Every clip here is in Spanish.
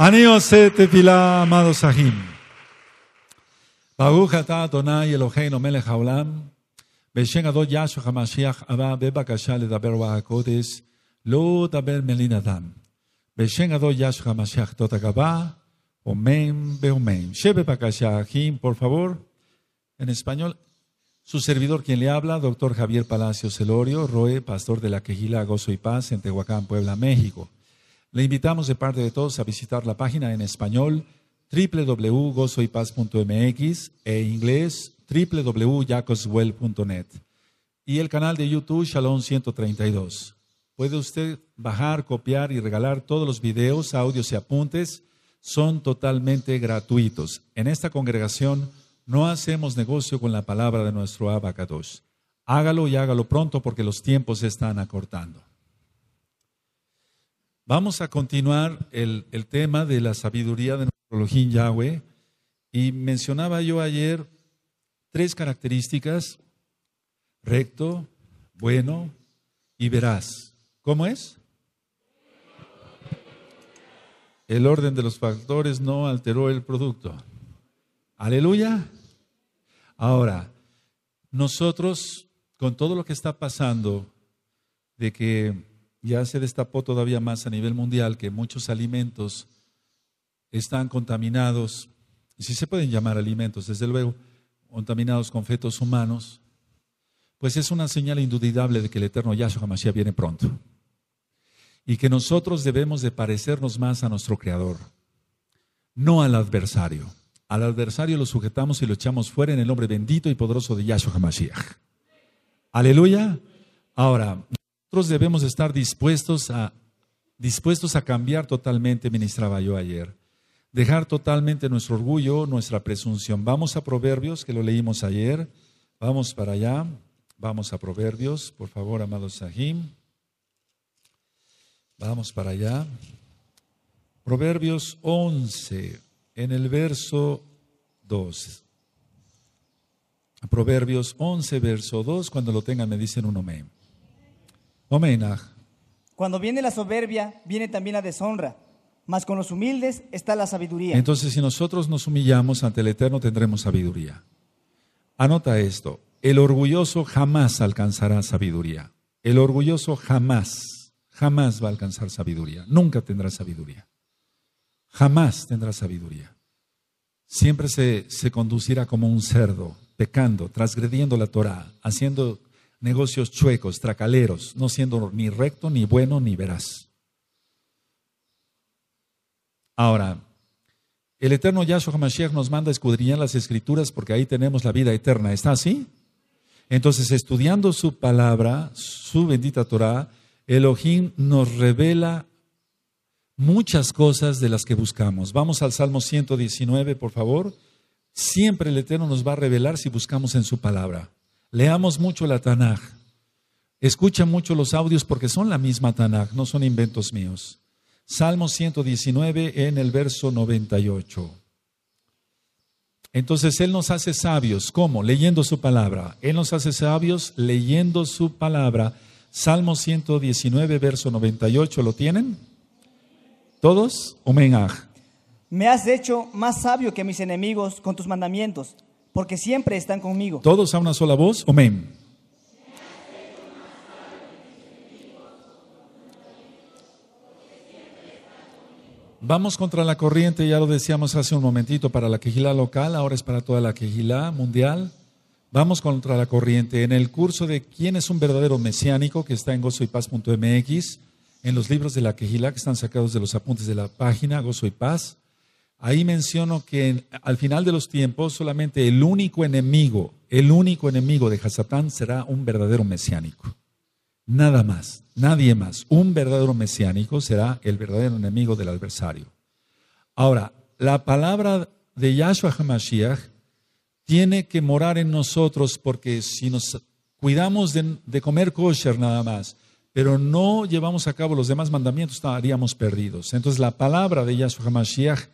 Aníose te filá, amado Sahim. toná y Eloheinu Melech Haolam. Beshen Yashu HaMashiach Abba Bebakasha Ledaber Wahakodes. Lo Daber Melinadam. Adam. Beshen Yashu HaMashiach Totakaba. Omen Beomen. Shebe Bakasha Ahim, por favor. En español. Su servidor quien le habla, doctor Javier Palacio Celorio, Roe, pastor de la Quejila Gozo y Paz en Tehuacán, Puebla, México. Le invitamos de parte de todos a visitar la página en español www.gozoypaz.mx e inglés www.jacoswell.net y el canal de YouTube Shalom 132. Puede usted bajar, copiar y regalar todos los videos, audios y apuntes. Son totalmente gratuitos. En esta congregación no hacemos negocio con la palabra de nuestro abacados. Hágalo y hágalo pronto porque los tiempos se están acortando. Vamos a continuar el, tema de la sabiduría de nuestro Elohim Yahweh. Y mencionaba yo ayer tres características: recto, bueno y veraz. ¿Cómo es? El orden de los factores no alteró el producto. Aleluya. Ahora, nosotros, con todo lo que está pasando, de que ya se destapó todavía más a nivel mundial que muchos alimentos están contaminados, si se pueden llamar alimentos, desde luego, contaminados con fetos humanos, pues es una señal indudable de que el eterno Yahshua Mashiach viene pronto. Y que nosotros debemos de parecernos más a nuestro Creador, no al adversario. Al adversario lo sujetamos y lo echamos fuera en el nombre bendito y poderoso de Yahshua Mashiach. Aleluya. Ahora, nosotros debemos estar dispuestos a, dispuestos a cambiar totalmente, ministraba yo ayer. Dejar totalmente nuestro orgullo, nuestra presunción. Vamos a Proverbios, que lo leímos ayer. Vamos para allá. Vamos a Proverbios, por favor, amados Sahim. Vamos para allá. Proverbios 11, en el verso 2. Proverbios 11, verso 2. Cuando lo tengan, me dicen un amén. Cuando viene la soberbia, viene también la deshonra. Mas con los humildes está la sabiduría. Entonces, si nosotros nos humillamos ante el Eterno, tendremos sabiduría. Anota esto. El orgulloso jamás alcanzará sabiduría. El orgulloso jamás, jamás va a alcanzar sabiduría. Nunca tendrá sabiduría. Jamás tendrá sabiduría. Siempre se, se conducirá como un cerdo, pecando, transgrediendo la Torah, haciendo negocios chuecos, tracaleros, no siendo ni recto, ni bueno, ni veraz. Ahora, el eterno Yahshua HaMashiach nos manda escudriñar las escrituras porque ahí tenemos la vida eterna. ¿Está así? Entonces, estudiando su palabra, su bendita Torah, Elohim nos revela muchas cosas de las que buscamos. Vamos al Salmo 119, por favor. Siempre el Eterno nos va a revelar si buscamos en su palabra. Leamos mucho la Tanaj. Escucha mucho los audios porque son la misma Tanaj, no son inventos míos. Salmo 119 en el verso 98. Entonces Él nos hace sabios, ¿cómo? Leyendo su palabra. Él nos hace sabios leyendo su palabra. Salmo 119, verso 98, ¿lo tienen? ¿Todos? Me has hecho más sabio que mis enemigos con tus mandamientos porque siempre están conmigo. Todos a una sola voz, amén. Vamos contra la corriente, ya lo decíamos hace un momentito, para la quejilá local, ahora es para toda la quejilá mundial. Vamos contra la corriente. En el curso de quién es un verdadero mesiánico, que está en gozoypaz.mx, en los libros de la quejilá que están sacados de los apuntes de la página Gozo y Paz, Ahí menciono que al final de los tiempos solamente el único enemigo, el único enemigo de Hasatán será un verdadero mesiánico. Nada más, nadie más. Un verdadero mesiánico será el verdadero enemigo del adversario. Ahora, la palabra de Yahshua HaMashiach tiene que morar en nosotros porque si nos cuidamos de, comer kosher nada más, pero no llevamos a cabo los demás mandamientos, estaríamos perdidos. Entonces la palabra de Yahshua HaMashiach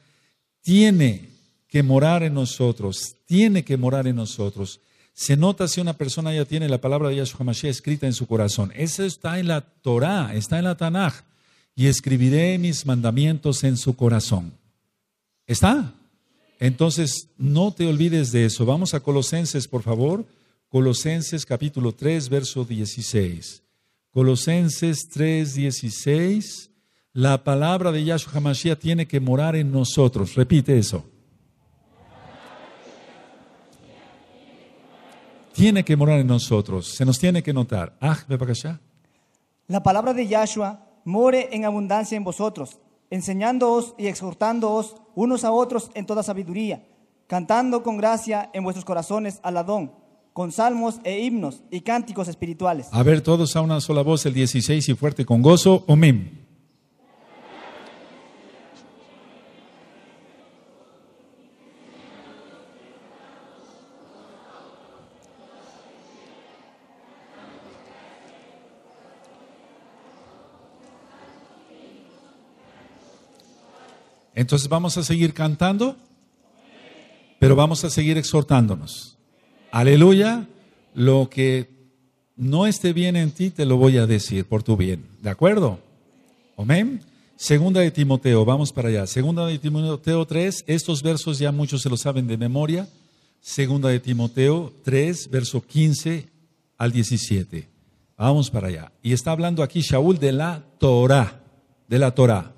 tiene que morar en nosotros, tiene que morar en nosotros. Se nota si una persona ya tiene la palabra de Yahshua Mashiach escrita en su corazón. Eso está en la Torah, está en la Tanaj. Y escribiré mis mandamientos en su corazón. ¿Está? Entonces, no te olvides de eso. Vamos a Colosenses, por favor. Colosenses capítulo 3, verso 16. Colosenses 3, 16. La palabra de Yahshua HaMashiach tiene que morar en nosotros. Repite eso. Tiene que morar en nosotros. Se nos tiene que notar. Ah, La palabra de Yahshua more en abundancia en vosotros, enseñándoos y exhortándoos unos a otros en toda sabiduría, cantando con gracia en vuestros corazones al Adón, con salmos e himnos y cánticos espirituales. A ver todos a una sola voz el 16 y fuerte con gozo. Omim. Entonces vamos a seguir cantando, pero vamos a seguir exhortándonos. Aleluya, lo que no esté bien en ti, te lo voy a decir por tu bien. ¿De acuerdo? Amén. Segunda de Timoteo, vamos para allá. Segunda de Timoteo 3, estos versos ya muchos se lo saben de memoria. Segunda de Timoteo 3, verso 15 al 17. Vamos para allá. Y está hablando aquí Shaul de la Torah, de la Torah.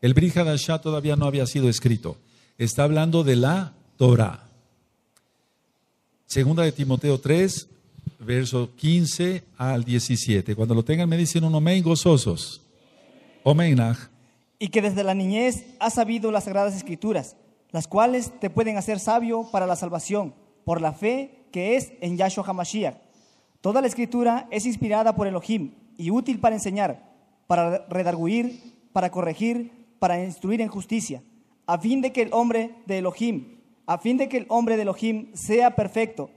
El ya todavía no había sido escrito. Está hablando de la Torah. Segunda de Timoteo 3, verso 15 al 17. Cuando lo tengan me dicen un omen gozosos. Omen. Y que desde la niñez has sabido las sagradas escrituras, las cuales te pueden hacer sabio para la salvación por la fe que es en Yahshua HaMashiach. Toda la escritura es inspirada por Elohim y útil para enseñar, para redarguir, para corregir, para instruir en justicia, a fin de que el hombre de Elohim, a fin de que el hombre de Elohim sea perfecto,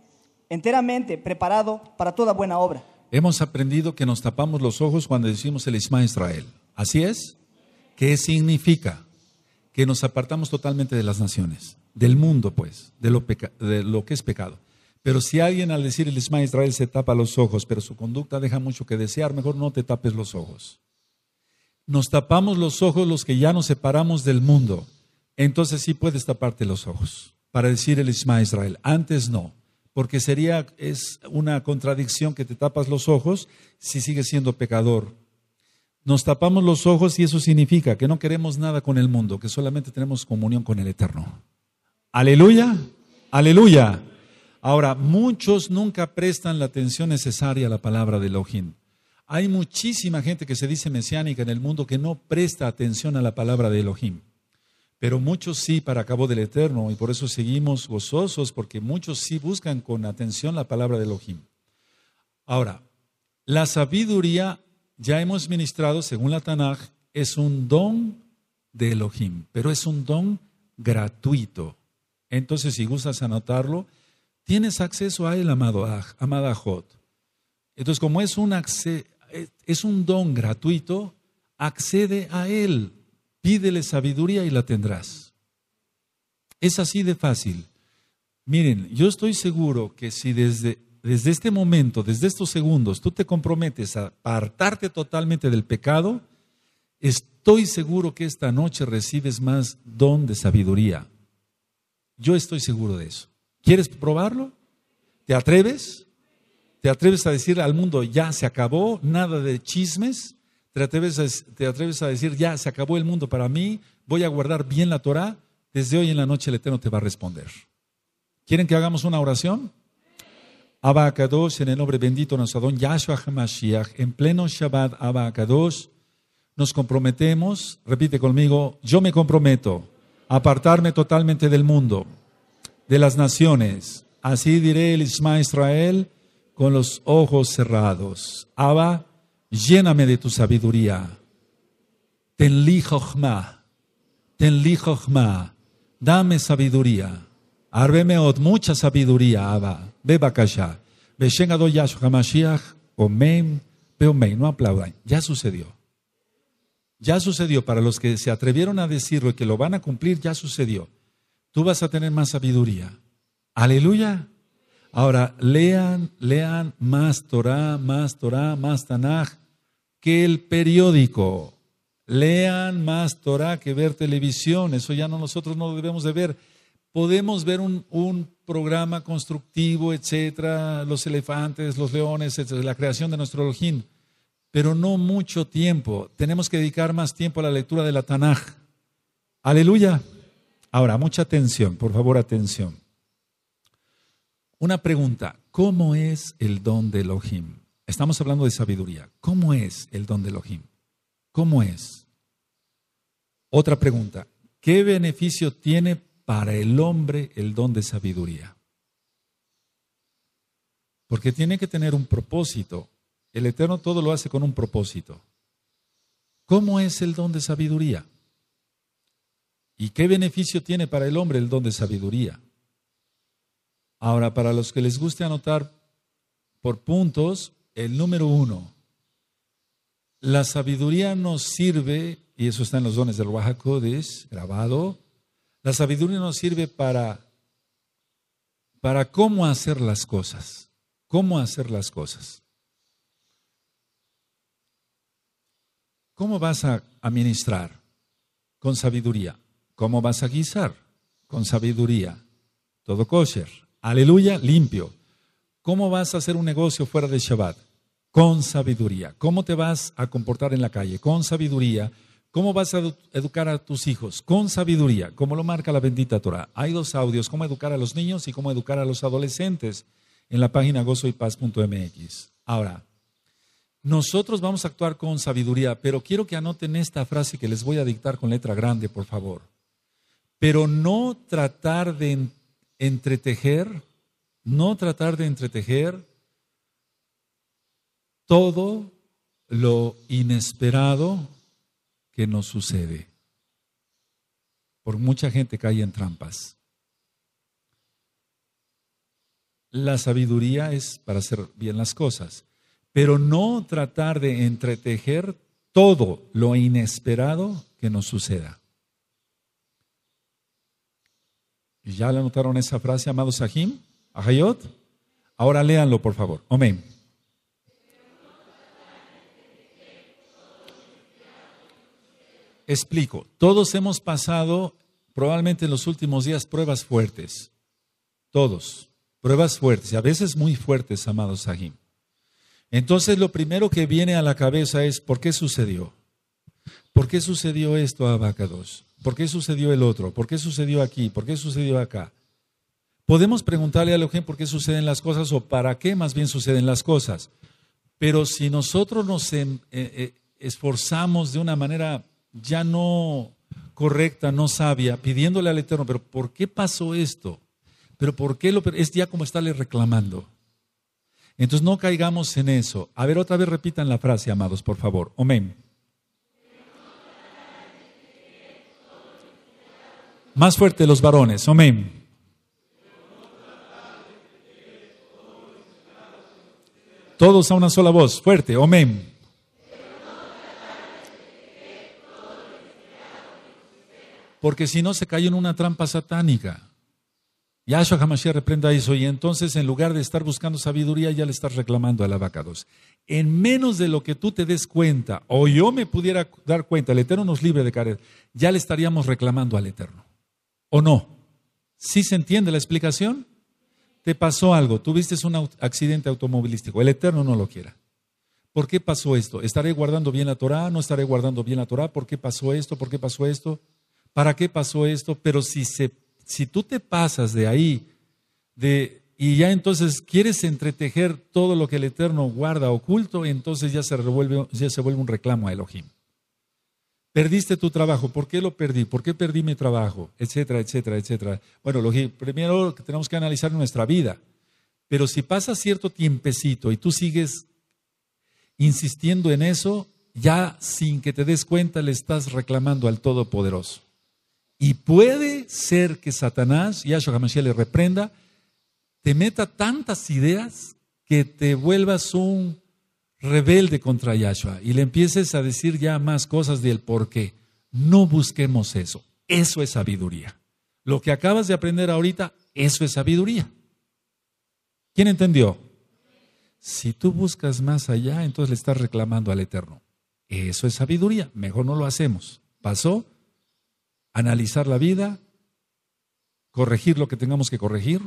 enteramente preparado para toda buena obra. Hemos aprendido que nos tapamos los ojos cuando decimos el Isma Israel. ¿Así es? ¿Qué significa? Que nos apartamos totalmente de las naciones, del mundo, pues, de lo, que es pecado. Pero si alguien al decir el Isma Israel se tapa los ojos, pero su conducta deja mucho que desear, mejor no te tapes los ojos nos tapamos los ojos los que ya nos separamos del mundo. Entonces sí puedes taparte los ojos para decir el Isma Israel. Antes no, porque sería es una contradicción que te tapas los ojos si sigues siendo pecador. Nos tapamos los ojos y eso significa que no queremos nada con el mundo, que solamente tenemos comunión con el Eterno. Aleluya, aleluya. Ahora, muchos nunca prestan la atención necesaria a la palabra de Elohim. Hay muchísima gente que se dice mesiánica en el mundo que no presta atención a la palabra de Elohim. Pero muchos sí para Cabo del eterno y por eso seguimos gozosos porque muchos sí buscan con atención la palabra de Elohim. Ahora, la sabiduría ya hemos ministrado según la Tanaj es un don de Elohim, pero es un don gratuito. Entonces, si gustas anotarlo, tienes acceso a él, amado, amada Jot. Entonces, como es un acceso, es un don gratuito, accede a Él, pídele sabiduría y la tendrás. Es así de fácil. Miren, yo estoy seguro que si desde, desde este momento, desde estos segundos, tú te comprometes a apartarte totalmente del pecado, estoy seguro que esta noche recibes más don de sabiduría. Yo estoy seguro de eso. ¿Quieres probarlo? ¿Te atreves? ¿Te atreves a decir al mundo, ya se acabó, nada de chismes? ¿Te atreves, a, ¿Te atreves a decir, ya se acabó el mundo para mí, voy a guardar bien la Torah? Desde hoy en la noche el Eterno te va a responder. ¿Quieren que hagamos una oración? Abacados, en el nombre bendito nuestro don Yahshua HaMashiach, en pleno Shabbat Abacados, nos comprometemos, repite conmigo, yo me comprometo a apartarme totalmente del mundo, de las naciones. Así diré el Isma Israel con los ojos cerrados. Abba, lléname de tu sabiduría. Ten li ten li dame sabiduría. od mucha sabiduría, Abba. Beba kasha. Beshen Yahshua Hamashiach, Omeim, Beomeim. No aplaudan, ya sucedió. Ya sucedió, para los que se atrevieron a decirlo y que lo van a cumplir, ya sucedió. Tú vas a tener más sabiduría. Aleluya. Ahora, lean, lean más Torah, más Torah, más Tanaj que el periódico. Lean más Torah que ver televisión. Eso ya no, nosotros no debemos de ver. Podemos ver un, programa constructivo, etcétera, los elefantes, los leones, etcétera, la creación de nuestro Elohim, pero no mucho tiempo. Tenemos que dedicar más tiempo a la lectura de la Tanaj. Aleluya. Ahora, mucha atención, por favor, atención. Una pregunta, ¿cómo es el don de Elohim? Estamos hablando de sabiduría. ¿Cómo es el don de Elohim? ¿Cómo es? Otra pregunta, ¿qué beneficio tiene para el hombre el don de sabiduría? Porque tiene que tener un propósito. El Eterno todo lo hace con un propósito. ¿Cómo es el don de sabiduría? ¿Y qué beneficio tiene para el hombre el don de sabiduría? Ahora, para los que les guste anotar por puntos, el número uno, la sabiduría nos sirve, y eso está en los dones del Wahakodis, grabado, la sabiduría nos sirve para, para cómo hacer las cosas, cómo hacer las cosas. ¿Cómo vas a administrar? Con sabiduría. ¿Cómo vas a guisar? Con sabiduría. Todo kosher. Aleluya, limpio. ¿Cómo vas a hacer un negocio fuera de Shabbat? Con sabiduría. ¿Cómo te vas a comportar en la calle? Con sabiduría. ¿Cómo vas a educar a tus hijos? Con sabiduría, como lo marca la bendita Torah. Hay dos audios, cómo educar a los niños y cómo educar a los adolescentes en la página gozoypaz.mx. Ahora, nosotros vamos a actuar con sabiduría, pero quiero que anoten esta frase que les voy a dictar con letra grande, por favor. Pero no tratar de entretejer, no tratar de entretejer todo lo inesperado que nos sucede. Por mucha gente cae en trampas. La sabiduría es para hacer bien las cosas, pero no tratar de entretejer todo lo inesperado que nos suceda. ¿Y ya le anotaron esa frase, amado Sahim? Ahayot. Ahora léanlo, por favor. Amén. Explico. Todos hemos pasado, probablemente en los últimos días, pruebas fuertes. Todos. Pruebas fuertes. Y a veces muy fuertes, amado Sahim. Entonces lo primero que viene a la cabeza es, ¿por qué sucedió? ¿Por qué sucedió esto a Abacados? ¿Por qué sucedió el otro? ¿Por qué sucedió aquí? ¿Por qué sucedió acá? Podemos preguntarle a la por qué suceden las cosas o para qué más bien suceden las cosas. Pero si nosotros nos em, eh, eh, esforzamos de una manera ya no correcta, no sabia, pidiéndole al Eterno, pero ¿por qué pasó esto? ¿Pero por qué lo.? Es ya como estarle reclamando. Entonces no caigamos en eso. A ver, otra vez repitan la frase, amados, por favor. Amén. Más fuerte los varones. Amén. Todos a una sola voz. Fuerte. Amén. Porque si no se cayó en una trampa satánica. Yahshua Hamashia reprenda eso. Y entonces, en lugar de estar buscando sabiduría, ya le estás reclamando al abacados. En menos de lo que tú te des cuenta, o yo me pudiera dar cuenta, el Eterno nos libre de caer, ya le estaríamos reclamando al Eterno. ¿O no? ¿Sí se entiende la explicación? Te pasó algo, tuviste un accidente automovilístico, el Eterno no lo quiera. ¿Por qué pasó esto? ¿Estaré guardando bien la Torah? ¿No estaré guardando bien la Torah? ¿Por qué pasó esto? ¿Por qué pasó esto? ¿Para qué pasó esto? Pero si, tú te pasas de ahí de, y ya entonces quieres entretejer todo lo que el Eterno guarda oculto, entonces ya se, revuelve, ya se vuelve un reclamo a Elohim. Perdiste tu trabajo, ¿por qué lo perdí? ¿Por qué perdí mi trabajo? Etcétera, etcétera, etcétera. Bueno, lo que, primero tenemos que analizar nuestra vida. Pero si pasa cierto tiempecito y tú sigues insistiendo en eso, ya sin que te des cuenta le estás reclamando al Todopoderoso. Y puede ser que Satanás, Yahshua Hamashiach le reprenda, te meta tantas ideas que te vuelvas un rebelde contra Yahshua y le empieces a decir ya más cosas del por qué. No busquemos eso. Eso es sabiduría. Lo que acabas de aprender ahorita, eso es sabiduría. ¿Quién entendió? Si tú buscas más allá, entonces le estás reclamando al Eterno. Eso es sabiduría. Mejor no lo hacemos. Pasó. Analizar la vida, corregir lo que tengamos que corregir,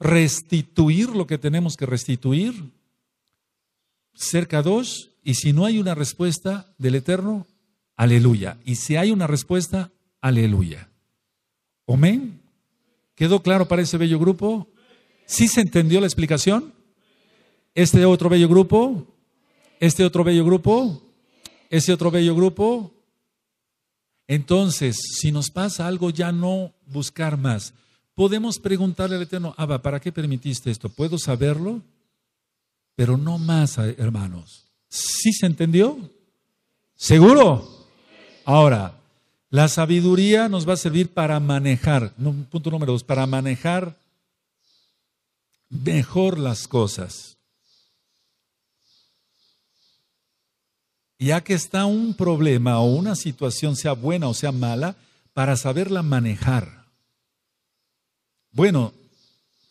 restituir lo que tenemos que restituir, cerca dos, y si no hay una respuesta del Eterno, aleluya. Y si hay una respuesta, aleluya. Amén. ¿Quedó claro para ese bello grupo? ¿Sí se entendió la explicación? ¿Este otro bello grupo? ¿Este otro bello grupo? ¿ese otro bello grupo? Entonces, si nos pasa algo, ya no buscar más. Podemos preguntarle al Eterno, Abba, ¿para qué permitiste esto? ¿Puedo saberlo? pero no más, eh, hermanos. ¿Sí se entendió? ¿Seguro? Ahora, la sabiduría nos va a servir para manejar, punto número dos, para manejar mejor las cosas. Ya que está un problema o una situación, sea buena o sea mala, para saberla manejar. Bueno,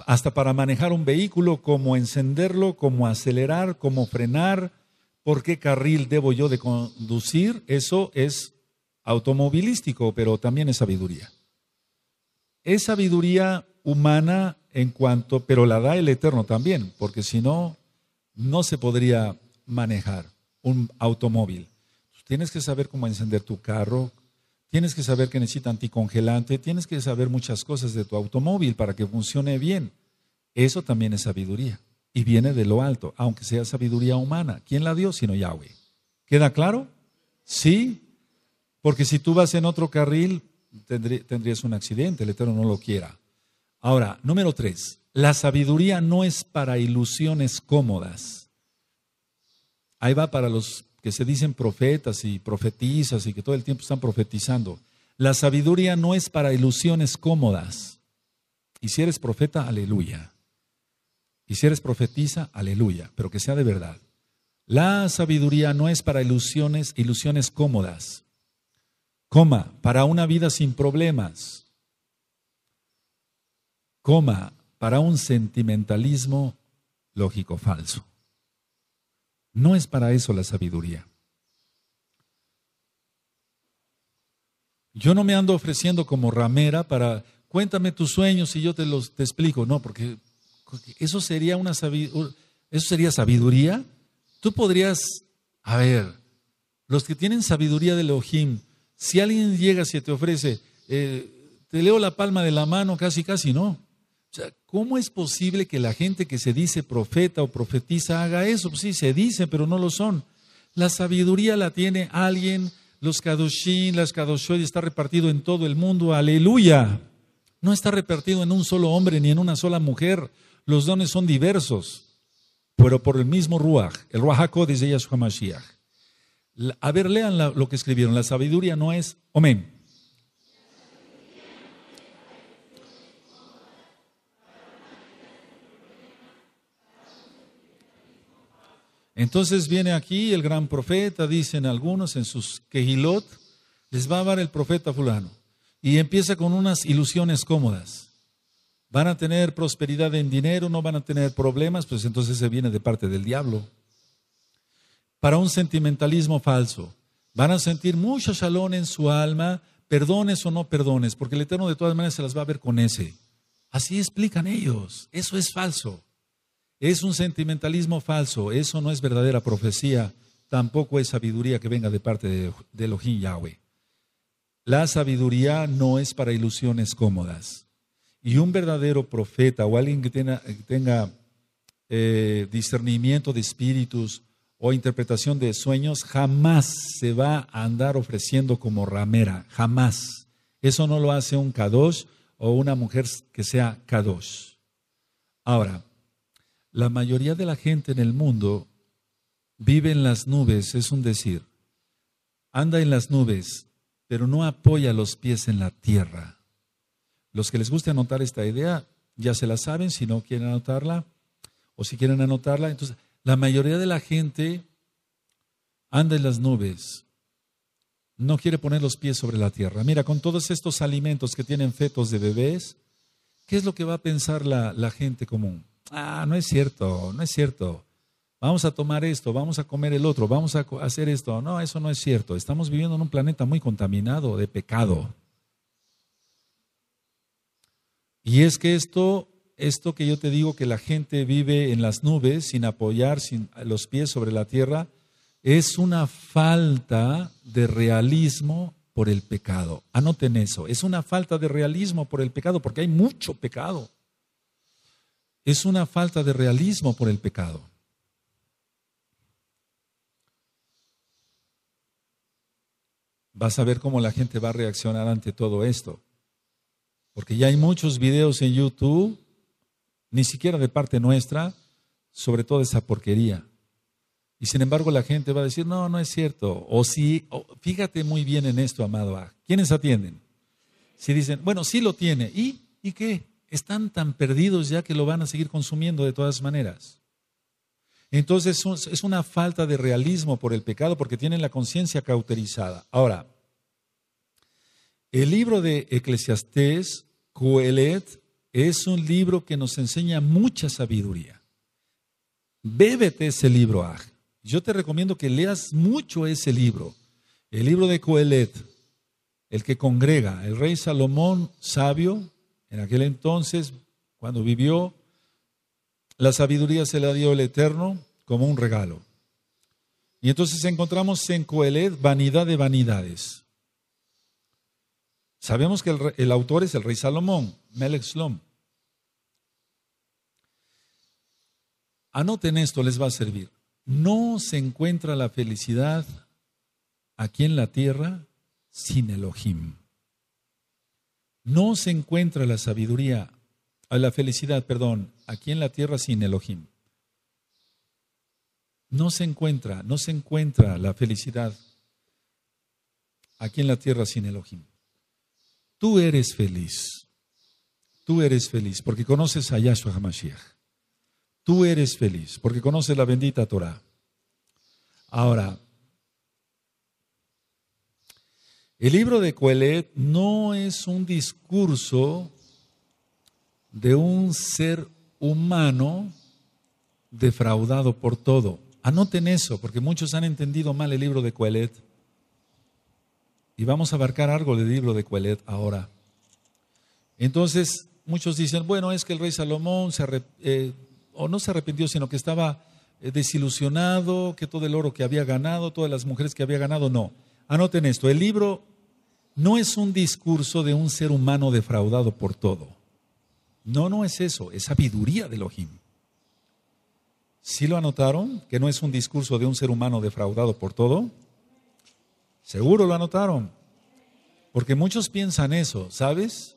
hasta para manejar un vehículo, cómo encenderlo, cómo acelerar, cómo frenar, por qué carril debo yo de conducir, eso es automovilístico, pero también es sabiduría. Es sabiduría humana en cuanto, pero la da el Eterno también, porque si no, no se podría manejar un automóvil. Tienes que saber cómo encender tu carro, Tienes que saber que necesita anticongelante, tienes que saber muchas cosas de tu automóvil para que funcione bien. Eso también es sabiduría y viene de lo alto, aunque sea sabiduría humana. ¿Quién la dio sino Yahweh? ¿Queda claro? Sí, porque si tú vas en otro carril tendrías un accidente, el Eterno no lo quiera. Ahora, número tres, la sabiduría no es para ilusiones cómodas. Ahí va para los que se dicen profetas y profetizas y que todo el tiempo están profetizando. La sabiduría no es para ilusiones cómodas. Y si eres profeta, aleluya. Y si eres profetiza, aleluya, pero que sea de verdad. La sabiduría no es para ilusiones, ilusiones cómodas. Coma, para una vida sin problemas. Coma, para un sentimentalismo lógico falso. No es para eso la sabiduría. Yo no me ando ofreciendo como ramera para, cuéntame tus sueños y yo te los te explico. No, porque eso sería una sabiduría, eso sería sabiduría. Tú podrías, a ver, los que tienen sabiduría del Elohim, si alguien llega y te ofrece, eh, te leo la palma de la mano, casi, casi no. O sea, ¿cómo es posible que la gente que se dice profeta o profetiza haga eso? Pues sí, se dice, pero no lo son. La sabiduría la tiene alguien, los kadoshim, las kadoshoy, está repartido en todo el mundo, aleluya. No está repartido en un solo hombre ni en una sola mujer. Los dones son diversos, pero por el mismo Ruach, el Ruach HaKodesh de Yahshua Mashiach. A ver, lean lo que escribieron. La sabiduría no es, amén, Entonces viene aquí el gran profeta, dicen algunos en sus quejilot, les va a hablar el profeta fulano. Y empieza con unas ilusiones cómodas. Van a tener prosperidad en dinero, no van a tener problemas, pues entonces se viene de parte del diablo. Para un sentimentalismo falso. Van a sentir mucho shalom en su alma, perdones o no perdones, porque el Eterno de todas maneras se las va a ver con ese. Así explican ellos. Eso es falso. Es un sentimentalismo falso, eso no es verdadera profecía, tampoco es sabiduría que venga de parte de, de Elohim Yahweh. La sabiduría no es para ilusiones cómodas. Y un verdadero profeta o alguien que tenga, eh, discernimiento de espíritus o interpretación de sueños jamás se va a andar ofreciendo como ramera, jamás. Eso no lo hace un kadosh o una mujer que sea kadosh. Ahora, la mayoría de la gente en el mundo vive en las nubes, es un decir. Anda en las nubes, pero no apoya los pies en la tierra. Los que les guste anotar esta idea ya se la saben, si no quieren anotarla o si quieren anotarla. Entonces, la mayoría de la gente anda en las nubes, no quiere poner los pies sobre la tierra. Mira, con todos estos alimentos que tienen fetos de bebés, ¿qué es lo que va a pensar la, la gente común? ah, no es cierto, no es cierto, vamos a tomar esto, vamos a comer el otro, vamos a hacer esto. No, eso no es cierto. Estamos viviendo en un planeta muy contaminado de pecado. Y es que esto, esto que yo te digo que la gente vive en las nubes sin apoyar sin los pies sobre la tierra, es una falta de realismo por el pecado. Anoten eso, es una falta de realismo por el pecado, porque hay mucho pecado es una falta de realismo por el pecado. Vas a ver cómo la gente va a reaccionar ante todo esto. Porque ya hay muchos videos en YouTube, ni siquiera de parte nuestra, sobre toda esa porquería. Y sin embargo la gente va a decir, no, no es cierto. O si, fíjate muy bien en esto, amado A. ¿Quiénes atienden? Si dicen, bueno, sí lo tiene. ¿Y? ¿Y qué? están tan perdidos ya que lo van a seguir consumiendo de todas maneras. Entonces es una falta de realismo por el pecado porque tienen la conciencia cauterizada. Ahora, el libro de Eclesiastés, Coelet, es un libro que nos enseña mucha sabiduría. Bébete ese libro, Aj. Yo te recomiendo que leas mucho ese libro, el libro de Coelet, el que congrega, el rey Salomón sabio, en aquel entonces, cuando vivió, la sabiduría se la dio el Eterno como un regalo. Y entonces encontramos en Coeled, vanidad de vanidades. Sabemos que el, autor es el rey Salomón, Melech Slom. Anoten esto, les va a servir. No se encuentra la felicidad aquí en la tierra sin Elohim. No se encuentra la sabiduría, la felicidad, perdón, aquí en la tierra sin Elohim. No se encuentra, no se encuentra la felicidad aquí en la tierra sin Elohim. Tú eres feliz. Tú eres feliz porque conoces a Yahshua HaMashiach. Tú eres feliz porque conoces la bendita Torah. Ahora, El libro de Coelet no es un discurso de un ser humano defraudado por todo. Anoten eso, porque muchos han entendido mal el libro de Coelet. Y vamos a abarcar algo del libro de Coelet ahora. Entonces, muchos dicen, bueno, es que el rey Salomón eh, o no se arrepintió, sino que estaba eh, desilusionado, que todo el oro que había ganado, todas las mujeres que había ganado, no. Anoten esto, el libro no es un discurso de un ser humano defraudado por todo. No, no es eso, es sabiduría de Elohim. ¿Sí lo anotaron? ¿Que no es un discurso de un ser humano defraudado por todo? Seguro lo anotaron. Porque muchos piensan eso, ¿sabes?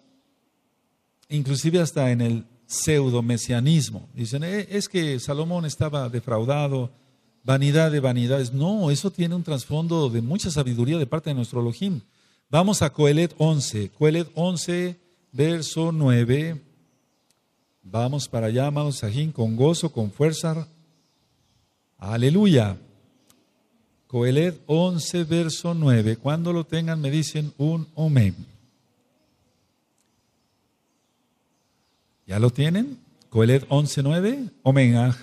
Inclusive hasta en el pseudo-mesianismo. Dicen, eh, es que Salomón estaba defraudado, vanidad de vanidades. No, eso tiene un trasfondo de mucha sabiduría de parte de nuestro Elohim. Vamos a Coelet 11, Coelet 11, verso 9. Vamos para allá, amados Sajín, con gozo, con fuerza. Aleluya. Coelet 11, verso 9. Cuando lo tengan, me dicen un amén. ¿Ya lo tienen? Coelet 11, 9. Amén. Ah.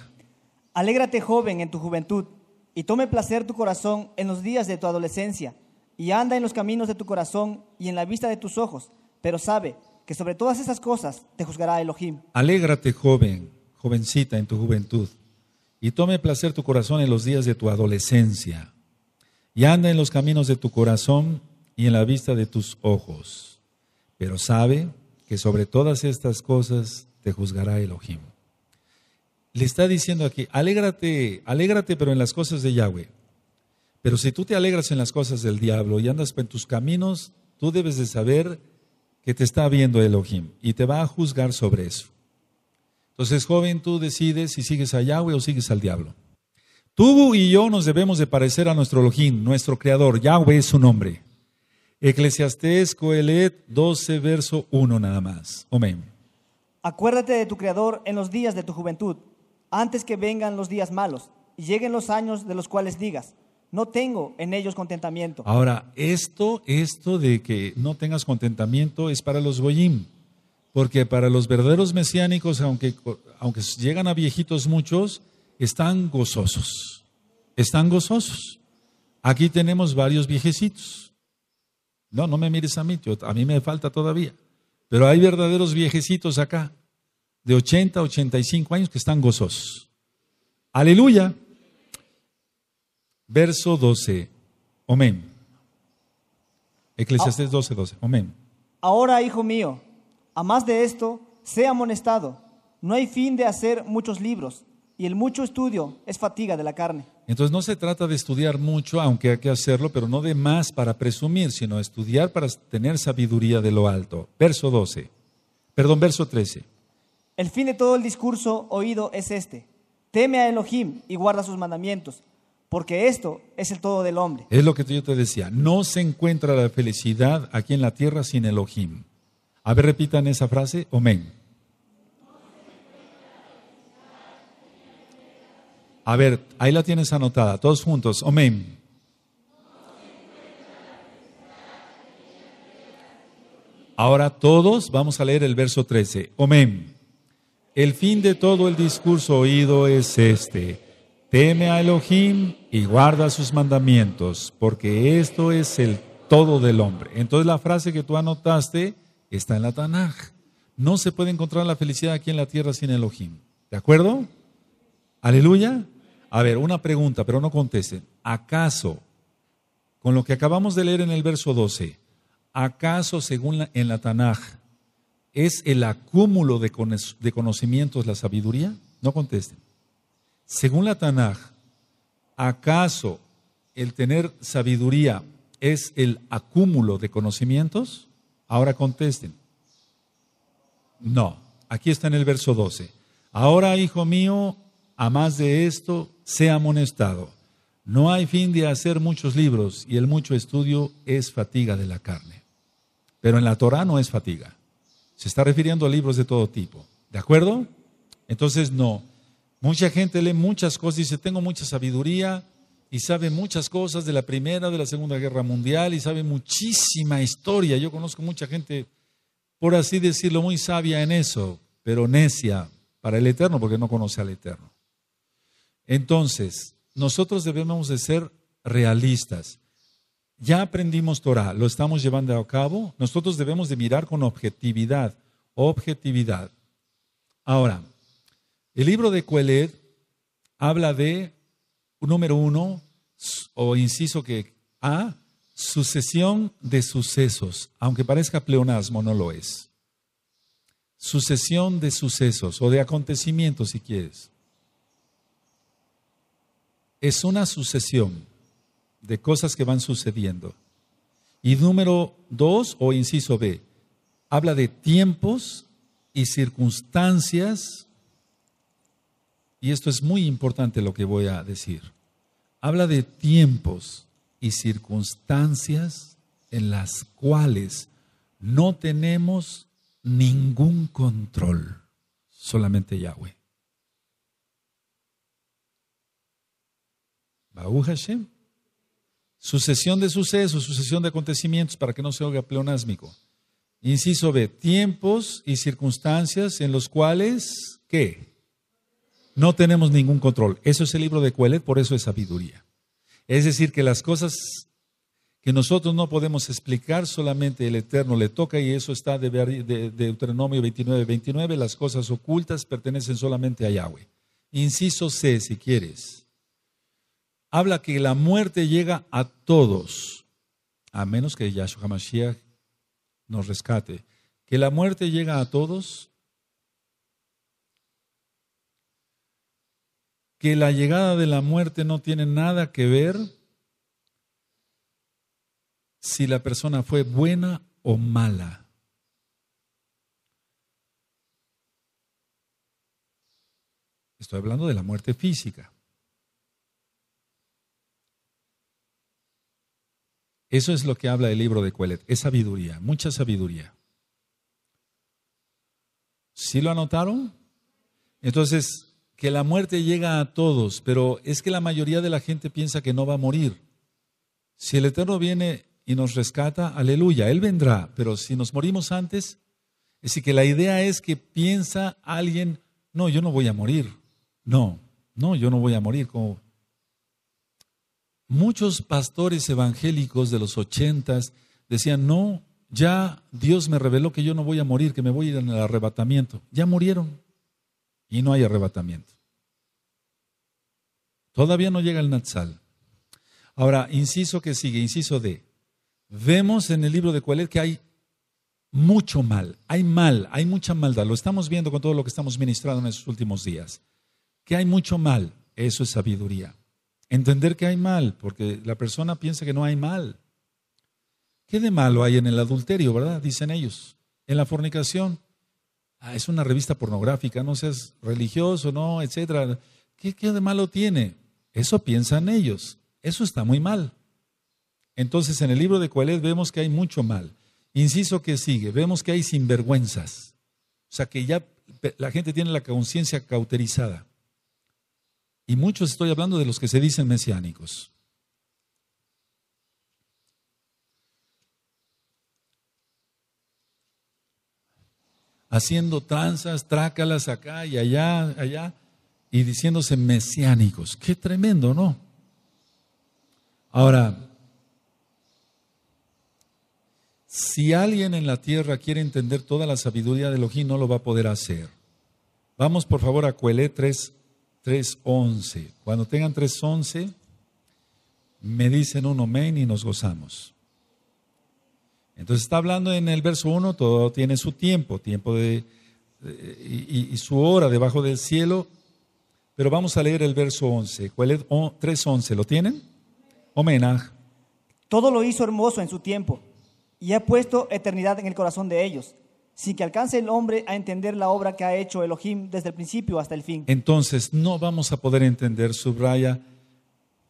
Alégrate, joven, en tu juventud, y tome placer tu corazón en los días de tu adolescencia y anda en los caminos de tu corazón y en la vista de tus ojos, pero sabe que sobre todas esas cosas te juzgará Elohim. Alégrate, joven, jovencita, en tu juventud, y tome placer tu corazón en los días de tu adolescencia, y anda en los caminos de tu corazón y en la vista de tus ojos, pero sabe que sobre todas estas cosas te juzgará Elohim. Le está diciendo aquí, alégrate, alégrate pero en las cosas de Yahweh. Pero si tú te alegras en las cosas del diablo y andas en tus caminos, tú debes de saber que te está viendo Elohim y te va a juzgar sobre eso. Entonces, joven, tú decides si sigues a Yahweh o sigues al diablo. Tú y yo nos debemos de parecer a nuestro Elohim, nuestro Creador. Yahweh es su nombre. Eclesiastés 12, verso 1 nada más. Amén. Acuérdate de tu Creador en los días de tu juventud, antes que vengan los días malos y lleguen los años de los cuales digas, no tengo en ellos contentamiento. Ahora, esto, esto de que no tengas contentamiento es para los boyim, porque para los verdaderos mesiánicos, aunque, aunque llegan a viejitos muchos, están gozosos, están gozosos. Aquí tenemos varios viejecitos. No, no me mires a mí, a mí me falta todavía. Pero hay verdaderos viejecitos acá, de 80, 85 años, que están gozosos. Aleluya verso 12. Amén. Eclesiastes 12, ah. 12. Amén. Ahora, hijo mío, a más de esto, sea amonestado. No hay fin de hacer muchos libros, y el mucho estudio es fatiga de la carne. Entonces no se trata de estudiar mucho, aunque hay que hacerlo, pero no de más para presumir, sino estudiar para tener sabiduría de lo alto. Verso 12. Perdón, verso 13. El fin de todo el discurso oído es este. Teme a Elohim y guarda sus mandamientos porque esto es el todo del hombre. Es lo que yo te decía, no se encuentra la felicidad aquí en la tierra sin Elohim. A ver, repitan esa frase, amén. A ver, ahí la tienes anotada, todos juntos, amén. Ahora todos vamos a leer el verso 13. Amén. El fin de todo el discurso oído es este Teme a Elohim y guarda sus mandamientos, porque esto es el todo del hombre. Entonces la frase que tú anotaste está en la Tanaj. No se puede encontrar la felicidad aquí en la tierra sin Elohim. ¿De acuerdo? Aleluya. A ver, una pregunta, pero no contesten. ¿Acaso, con lo que acabamos de leer en el verso 12, acaso según en la Tanaj, es el acúmulo de conocimientos la sabiduría? No contesten. Según la Tanaj, ¿acaso el tener sabiduría es el acúmulo de conocimientos? Ahora contesten. No, aquí está en el verso 12. Ahora, hijo mío, a más de esto, sea amonestado. No hay fin de hacer muchos libros y el mucho estudio es fatiga de la carne. Pero en la Torah no es fatiga. Se está refiriendo a libros de todo tipo. ¿De acuerdo? Entonces, no. Mucha gente lee muchas cosas, dice, tengo mucha sabiduría y sabe muchas cosas de la Primera, de la Segunda Guerra Mundial y sabe muchísima historia. Yo conozco mucha gente, por así decirlo, muy sabia en eso, pero necia para el Eterno porque no conoce al Eterno. Entonces, nosotros debemos de ser realistas. Ya aprendimos Torah, lo estamos llevando a cabo, nosotros debemos de mirar con objetividad, objetividad. Ahora, el libro de Coelet habla de, número uno, o inciso que A, sucesión de sucesos, aunque parezca pleonasmo, no lo es. Sucesión de sucesos o de acontecimientos, si quieres. Es una sucesión de cosas que van sucediendo. Y número dos, o inciso B, habla de tiempos y circunstancias y esto es muy importante lo que voy a decir, habla de tiempos y circunstancias en las cuales no tenemos ningún control, solamente Yahweh. Baú Hashem. Sucesión de sucesos, sucesión de acontecimientos, para que no se oiga pleonásmico. Inciso B, tiempos y circunstancias en los cuales, ¿qué? No tenemos ningún control. Eso es el libro de Coelet, por eso es sabiduría. Es decir, que las cosas que nosotros no podemos explicar, solamente el Eterno le toca, y eso está de, Deuteronomio 29, 29, las cosas ocultas pertenecen solamente a Yahweh. Inciso C, si quieres. Habla que la muerte llega a todos, a menos que Yahshua Hamashiach nos rescate. Que la muerte llega a todos, que la llegada de la muerte no tiene nada que ver si la persona fue buena o mala. Estoy hablando de la muerte física. Eso es lo que habla el libro de Cuelet, es sabiduría, mucha sabiduría. ¿Sí lo anotaron? Entonces, que la muerte llega a todos, pero es que la mayoría de la gente piensa que no va a morir. Si el Eterno viene y nos rescata, aleluya, Él vendrá, pero si nos morimos antes, decir, que la idea es que piensa alguien, no, yo no voy a morir, no, no, yo no voy a morir. Como muchos pastores evangélicos de los ochentas decían, no, ya Dios me reveló que yo no voy a morir, que me voy a ir en el arrebatamiento. Ya murieron y no hay arrebatamiento. Todavía no llega el Natsal. Ahora, inciso que sigue, inciso de Vemos en el libro de Coelet que hay mucho mal, hay mal, hay mucha maldad. Lo estamos viendo con todo lo que estamos ministrando en estos últimos días. Que hay mucho mal, eso es sabiduría. Entender que hay mal, porque la persona piensa que no hay mal. ¿Qué de malo hay en el adulterio, verdad? Dicen ellos. En la fornicación. Ah, es una revista pornográfica, no seas religioso, no, etcétera. ¿Qué, ¿Qué, de malo tiene? Eso piensan ellos. Eso está muy mal. Entonces, en el libro de Coelet vemos que hay mucho mal. Inciso que sigue, vemos que hay sinvergüenzas. O sea, que ya la gente tiene la conciencia cauterizada. Y muchos estoy hablando de los que se dicen mesiánicos. Haciendo tranzas, trácalas acá y allá, allá y diciéndose mesiánicos. Qué tremendo, ¿no? Ahora, si alguien en la tierra quiere entender toda la sabiduría de Elohim, no lo va a poder hacer. Vamos por favor a tres 3.11. Cuando tengan 3.11, me dicen un amén y nos gozamos. Entonces está hablando en el verso 1, todo tiene su tiempo, tiempo de, eh, y su hora debajo del cielo pero vamos a leer el verso 11. ¿Cuál es? 3.11. ¿Lo tienen? Homenaje. Todo lo hizo hermoso en su tiempo y ha puesto eternidad en el corazón de ellos, sin que alcance el hombre a entender la obra que ha hecho Elohim desde el principio hasta el fin. Entonces, no vamos a poder entender, subraya,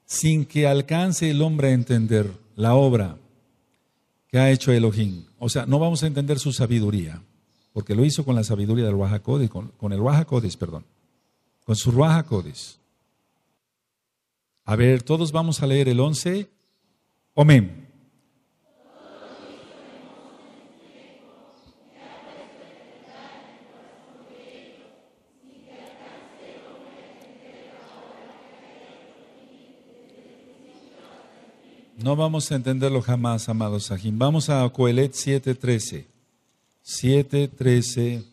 sin que alcance el hombre a entender la obra que ha hecho Elohim. O sea, no vamos a entender su sabiduría, porque lo hizo con la sabiduría del Wahakodis, con, con el Wahakodis, perdón su A ver, todos vamos a leer el 11. Amén. No vamos a entenderlo jamás, amados Sajim. Vamos a Coelet 7.13. 7.13.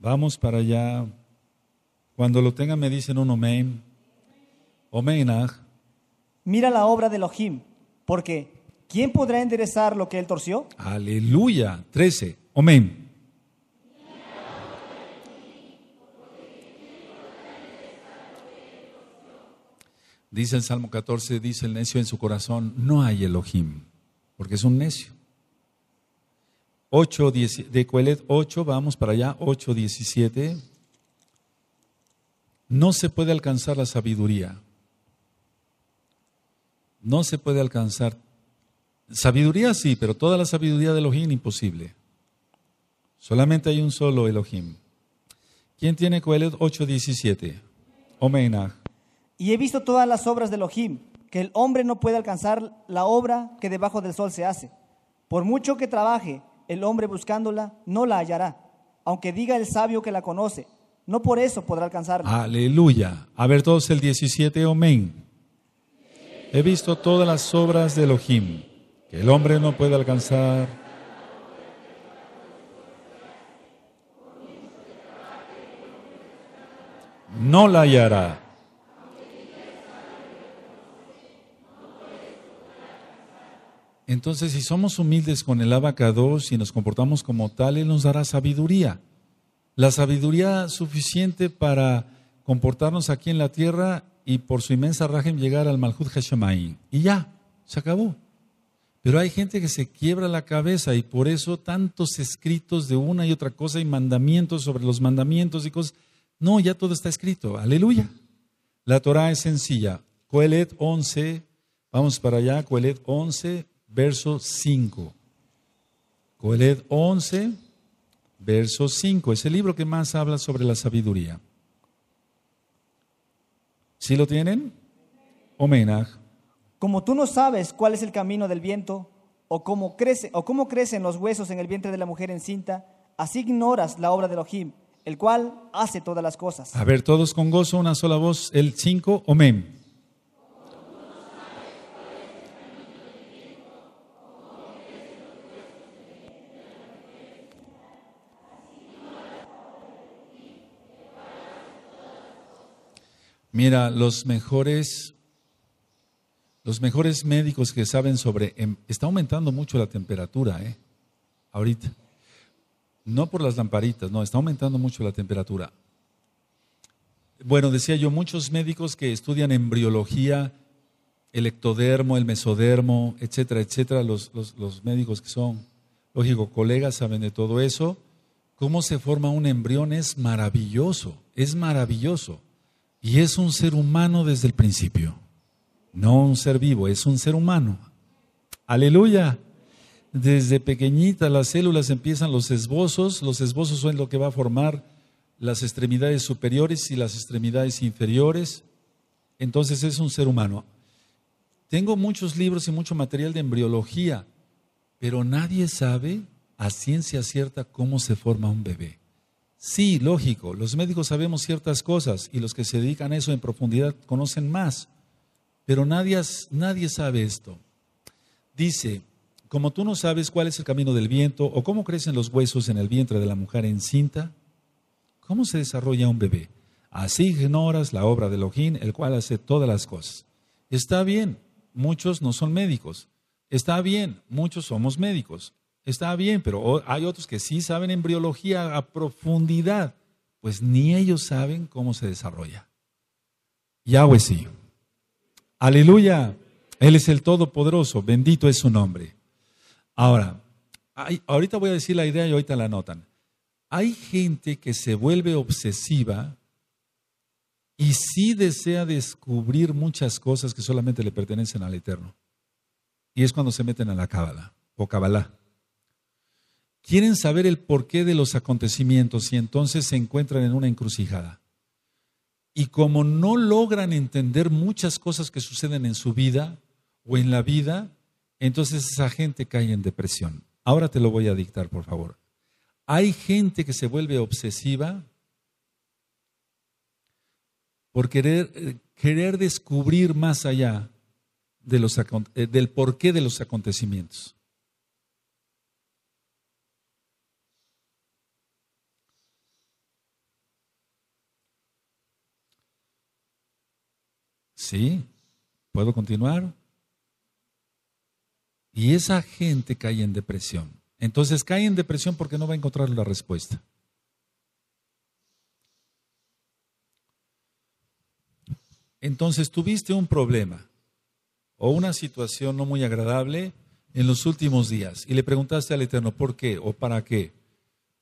Vamos para allá. Cuando lo tengan me dicen un omein. Omeinaj. Ah. Mira la obra de Elohim, porque ¿quién podrá enderezar lo que él torció? Aleluya. 13. Omein. Dice el Salmo 14, dice el necio en su corazón, no hay Elohim, porque es un necio. 8, 10, de Coelet 8, vamos para allá, 8, 17. No se puede alcanzar la sabiduría. No se puede alcanzar. Sabiduría sí, pero toda la sabiduría de Elohim imposible. Solamente hay un solo Elohim. ¿Quién tiene Coelet 8, 17? Omenach. Y he visto todas las obras de Elohim, que el hombre no puede alcanzar la obra que debajo del sol se hace. Por mucho que trabaje, el hombre buscándola no la hallará, aunque diga el sabio que la conoce. No por eso podrá alcanzarla. Aleluya. A ver todos el 17, amén. He visto todas las obras de Elohim, que el hombre no puede alcanzar. No la hallará Entonces, si somos humildes con el abacados y nos comportamos como tal, Él nos dará sabiduría. La sabiduría suficiente para comportarnos aquí en la tierra y por su inmensa rajem llegar al Malhut HaShemayim. Y ya, se acabó. Pero hay gente que se quiebra la cabeza y por eso tantos escritos de una y otra cosa y mandamientos sobre los mandamientos y cosas. No, ya todo está escrito. Aleluya. La Torah es sencilla. Coelet 11, vamos para allá, Coelet 11, verso 5. Coeled 11, verso 5. Es el libro que más habla sobre la sabiduría. ¿Sí lo tienen? Como tú no sabes cuál es el camino del viento, o cómo, crece, o cómo crecen los huesos en el vientre de la mujer encinta, así ignoras la obra de lohim, el cual hace todas las cosas. A ver, todos con gozo, una sola voz, el 5, Omen. Mira, los mejores, los mejores médicos que saben sobre... Em, está aumentando mucho la temperatura, ¿eh? Ahorita. No por las lamparitas, no, está aumentando mucho la temperatura. Bueno, decía yo, muchos médicos que estudian embriología, el ectodermo, el mesodermo, etcétera, etcétera, los, los, los médicos que son, lógico, colegas saben de todo eso. Cómo se forma un embrión es maravilloso, es maravilloso. Y es un ser humano desde el principio. No un ser vivo, es un ser humano. Aleluya. Desde pequeñita las células empiezan los esbozos. Los esbozos son lo que va a formar las extremidades superiores y las extremidades inferiores. Entonces es un ser humano. Tengo muchos libros y mucho material de embriología, pero nadie sabe a ciencia cierta cómo se forma un bebé. Sí, lógico, los médicos sabemos ciertas cosas y los que se dedican a eso en profundidad conocen más, pero nadie, sabe esto. Dice, como tú no sabes cuál es el camino del viento o cómo crecen los huesos en el vientre de la mujer encinta, ¿cómo se desarrolla un bebé? Así ignoras la obra de ojín, el cual hace todas las cosas. Está bien, muchos no son médicos. Está bien, muchos somos médicos está bien, pero hay otros que sí saben embriología a profundidad, pues ni ellos saben cómo se desarrolla. Yahweh sí. Aleluya. Él es el Todopoderoso, bendito es su nombre. Ahora, ahorita voy a decir la idea y ahorita la notan. Hay gente que se vuelve obsesiva y sí desea descubrir muchas cosas que solamente le pertenecen al Eterno. Y es cuando se meten a la cábala o cabalá quieren saber el porqué de los acontecimientos y entonces se encuentran en una encrucijada. Y como no logran entender muchas cosas que suceden en su vida o en la vida, entonces esa gente cae en depresión. Ahora te lo voy a dictar, por favor. Hay gente que se vuelve obsesiva por querer, eh, querer descubrir más allá eh, del porqué de los acontecimientos. Sí, ¿puedo continuar? Y esa gente cae en depresión. Entonces cae en depresión porque no va a encontrar la respuesta. Entonces tuviste un problema o una situación no muy agradable en los últimos días y le preguntaste al Eterno por qué o para qué.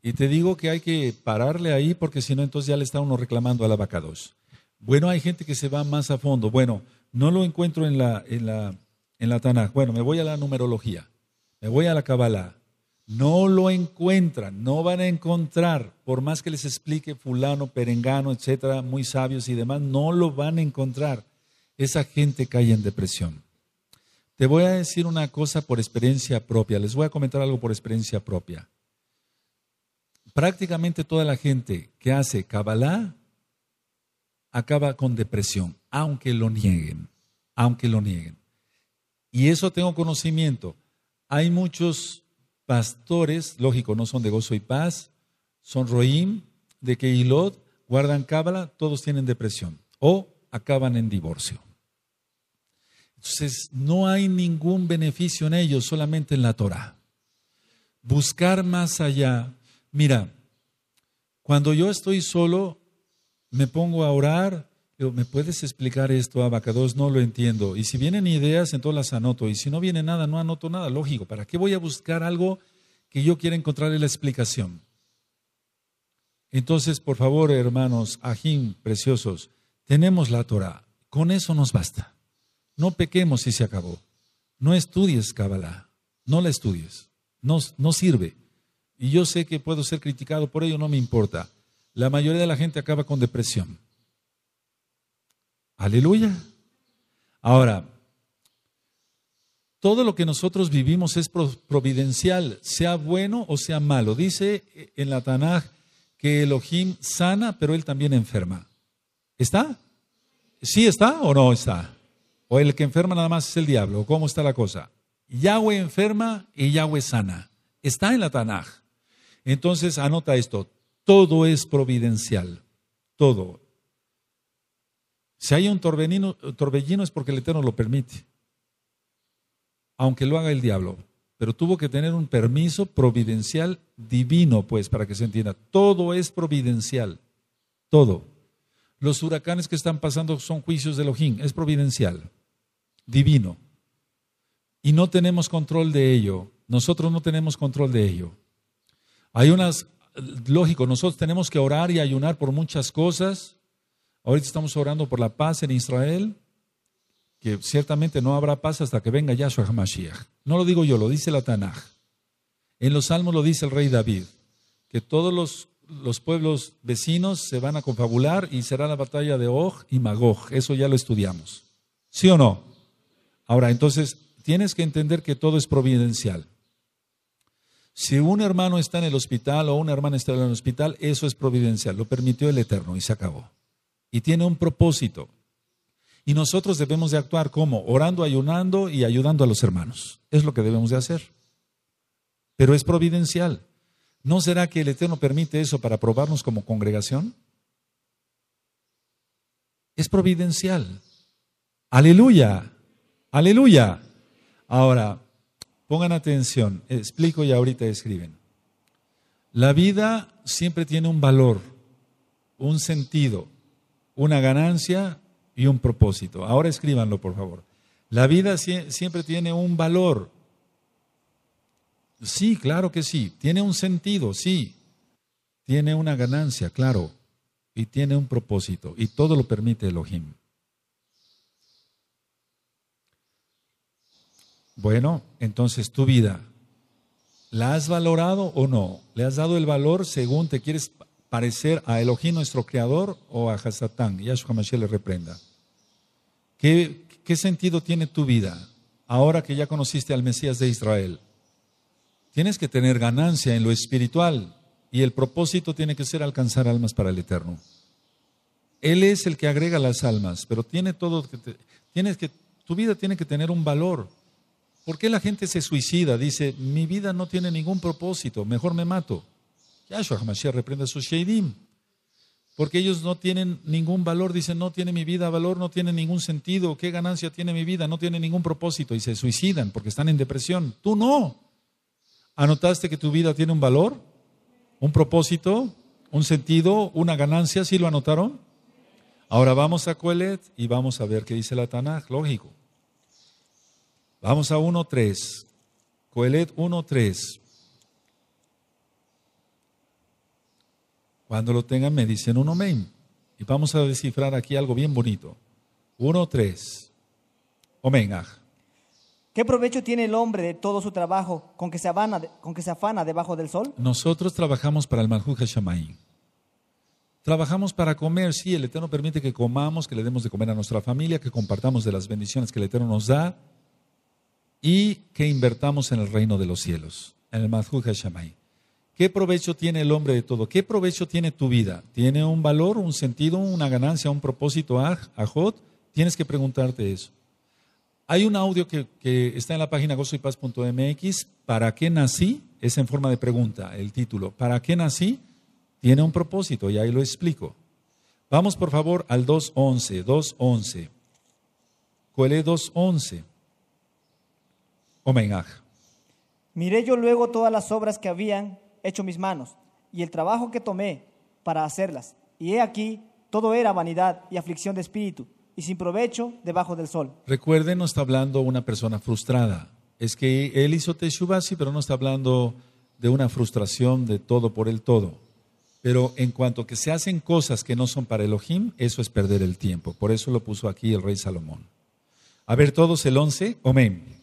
Y te digo que hay que pararle ahí porque si no, entonces ya le está uno reclamando a la vaca 2. Bueno, hay gente que se va más a fondo. Bueno, no lo encuentro en la, en la, Tanaj. Bueno, me voy a la numerología, me voy a la Kabbalah. No lo encuentran, no van a encontrar, por más que les explique fulano, perengano, etcétera, muy sabios y demás, no lo van a encontrar. Esa gente cae en depresión. Te voy a decir una cosa por experiencia propia, les voy a comentar algo por experiencia propia. Prácticamente toda la gente que hace Kabbalah acaba con depresión, aunque lo nieguen, aunque lo nieguen. Y eso tengo conocimiento. Hay muchos pastores, lógico, no son de gozo y paz, son Roim, de Keilot, guardan cábala, todos tienen depresión o acaban en divorcio. Entonces, no hay ningún beneficio en ellos, solamente en la Torah. Buscar más allá. Mira, cuando yo estoy solo, me pongo a orar, digo, ¿me puedes explicar esto, abacados? No lo entiendo. Y si vienen ideas, entonces las anoto. Y si no viene nada, no anoto nada. Lógico, ¿para qué voy a buscar algo que yo quiera en la explicación? Entonces, por favor, hermanos, ajín, preciosos, tenemos la Torah. Con eso nos basta. No pequemos si se acabó. No estudies Kabbalah. No la estudies. no sirve. Y yo sé que puedo ser criticado por ello, no me importa. La mayoría de la gente acaba con depresión. Aleluya. Ahora, todo lo que nosotros vivimos es providencial, sea bueno o sea malo. Dice en la Tanaj que Elohim sana, pero él también enferma. ¿Está? ¿Sí está o no está? ¿O el que enferma nada más es el diablo? ¿Cómo está la cosa? Yahweh enferma y Yahweh sana. Está en la Tanaj. Entonces anota esto todo es providencial, todo. Si hay un torbellino, es porque el Eterno lo permite, aunque lo haga el diablo, pero tuvo que tener un permiso providencial divino, pues, para que se entienda. Todo es providencial, todo. Los huracanes que están pasando son juicios de Elohim, es providencial, divino. Y no tenemos control de ello, nosotros no tenemos control de ello. Hay unas lógico, nosotros tenemos que orar y ayunar por muchas cosas. Ahorita estamos orando por la paz en Israel, que ciertamente no habrá paz hasta que venga Yahshua HaMashiach. No lo digo yo, lo dice la Tanaj. En los Salmos lo dice el rey David, que todos los, los pueblos vecinos se van a confabular y será la batalla de Og y Magog. Eso ya lo estudiamos. ¿Sí o no? Ahora, entonces, tienes que entender que todo es providencial. Si un hermano está en el hospital o una hermana está en el hospital, eso es providencial, lo permitió el Eterno y se acabó. Y tiene un propósito. Y nosotros debemos de actuar como orando, ayunando y ayudando a los hermanos. Es lo que debemos de hacer. Pero es providencial. ¿No será que el Eterno permite eso para probarnos como congregación? Es providencial. Aleluya. Aleluya. Ahora, Pongan atención, explico y ahorita escriben. La vida siempre tiene un valor, un sentido, una ganancia y un propósito. Ahora escríbanlo, por favor. La vida siempre tiene un valor. Sí, claro que sí. Tiene un sentido, sí. Tiene una ganancia, claro. Y tiene un propósito. Y todo lo permite Elohim. Bueno, entonces tu vida, ¿la has valorado o no? ¿Le has dado el valor según te quieres parecer a Elohim, nuestro creador, o a Hasatán? Yahshua Mashiach le reprenda. ¿Qué, sentido tiene tu vida ahora que ya conociste al Mesías de Israel? Tienes que tener ganancia en lo espiritual y el propósito tiene que ser alcanzar almas para el Eterno. Él es el que agrega las almas, pero tiene todo tienes que tu vida tiene que tener un valor. ¿Por qué la gente se suicida? Dice, mi vida no tiene ningún propósito, mejor me mato. Yahshua Hamashiach reprende a su Sheidim. Porque ellos no tienen ningún valor, dicen, no tiene mi vida valor, no tiene ningún sentido, qué ganancia tiene mi vida, no tiene ningún propósito y se suicidan porque están en depresión. Tú no. ¿Anotaste que tu vida tiene un valor, un propósito, un sentido, una ganancia? ¿Sí lo anotaron? Ahora vamos a Coelet y vamos a ver qué dice la Tanaj, lógico. Vamos a 1.3. Coelet 1.3. Cuando lo tengan me dicen un amén. Y vamos a descifrar aquí algo bien bonito. 1.3. Amén. ¿Qué provecho tiene el hombre de todo su trabajo con que se, con que se afana debajo del sol? Nosotros trabajamos para el Malhuja Shamaim. Trabajamos para comer, sí, el Eterno permite que comamos, que le demos de comer a nuestra familia, que compartamos de las bendiciones que el Eterno nos da, y que invertamos en el reino de los cielos, en el Mazhuj Hashamay. ¿Qué provecho tiene el hombre de todo? ¿Qué provecho tiene tu vida? ¿Tiene un valor, un sentido, una ganancia, un propósito, ah, Jod? Tienes que preguntarte eso. Hay un audio que, está en la página gozoypaz.mx, ¿para qué nací? Es en forma de pregunta el título. ¿Para qué nací? Tiene un propósito y ahí lo explico. Vamos por favor al 2.11, 2.11. es 2.11. Miré yo luego todas las obras que habían hecho mis manos y el trabajo que tomé para hacerlas. Y he aquí, todo era vanidad y aflicción de espíritu y sin provecho debajo del sol. Recuerden, no está hablando una persona frustrada. Es que él hizo Teshuvasi, pero no está hablando de una frustración de todo por el todo. Pero en cuanto que se hacen cosas que no son para Elohim, eso es perder el tiempo. Por eso lo puso aquí el rey Salomón. A ver todos el once, amén.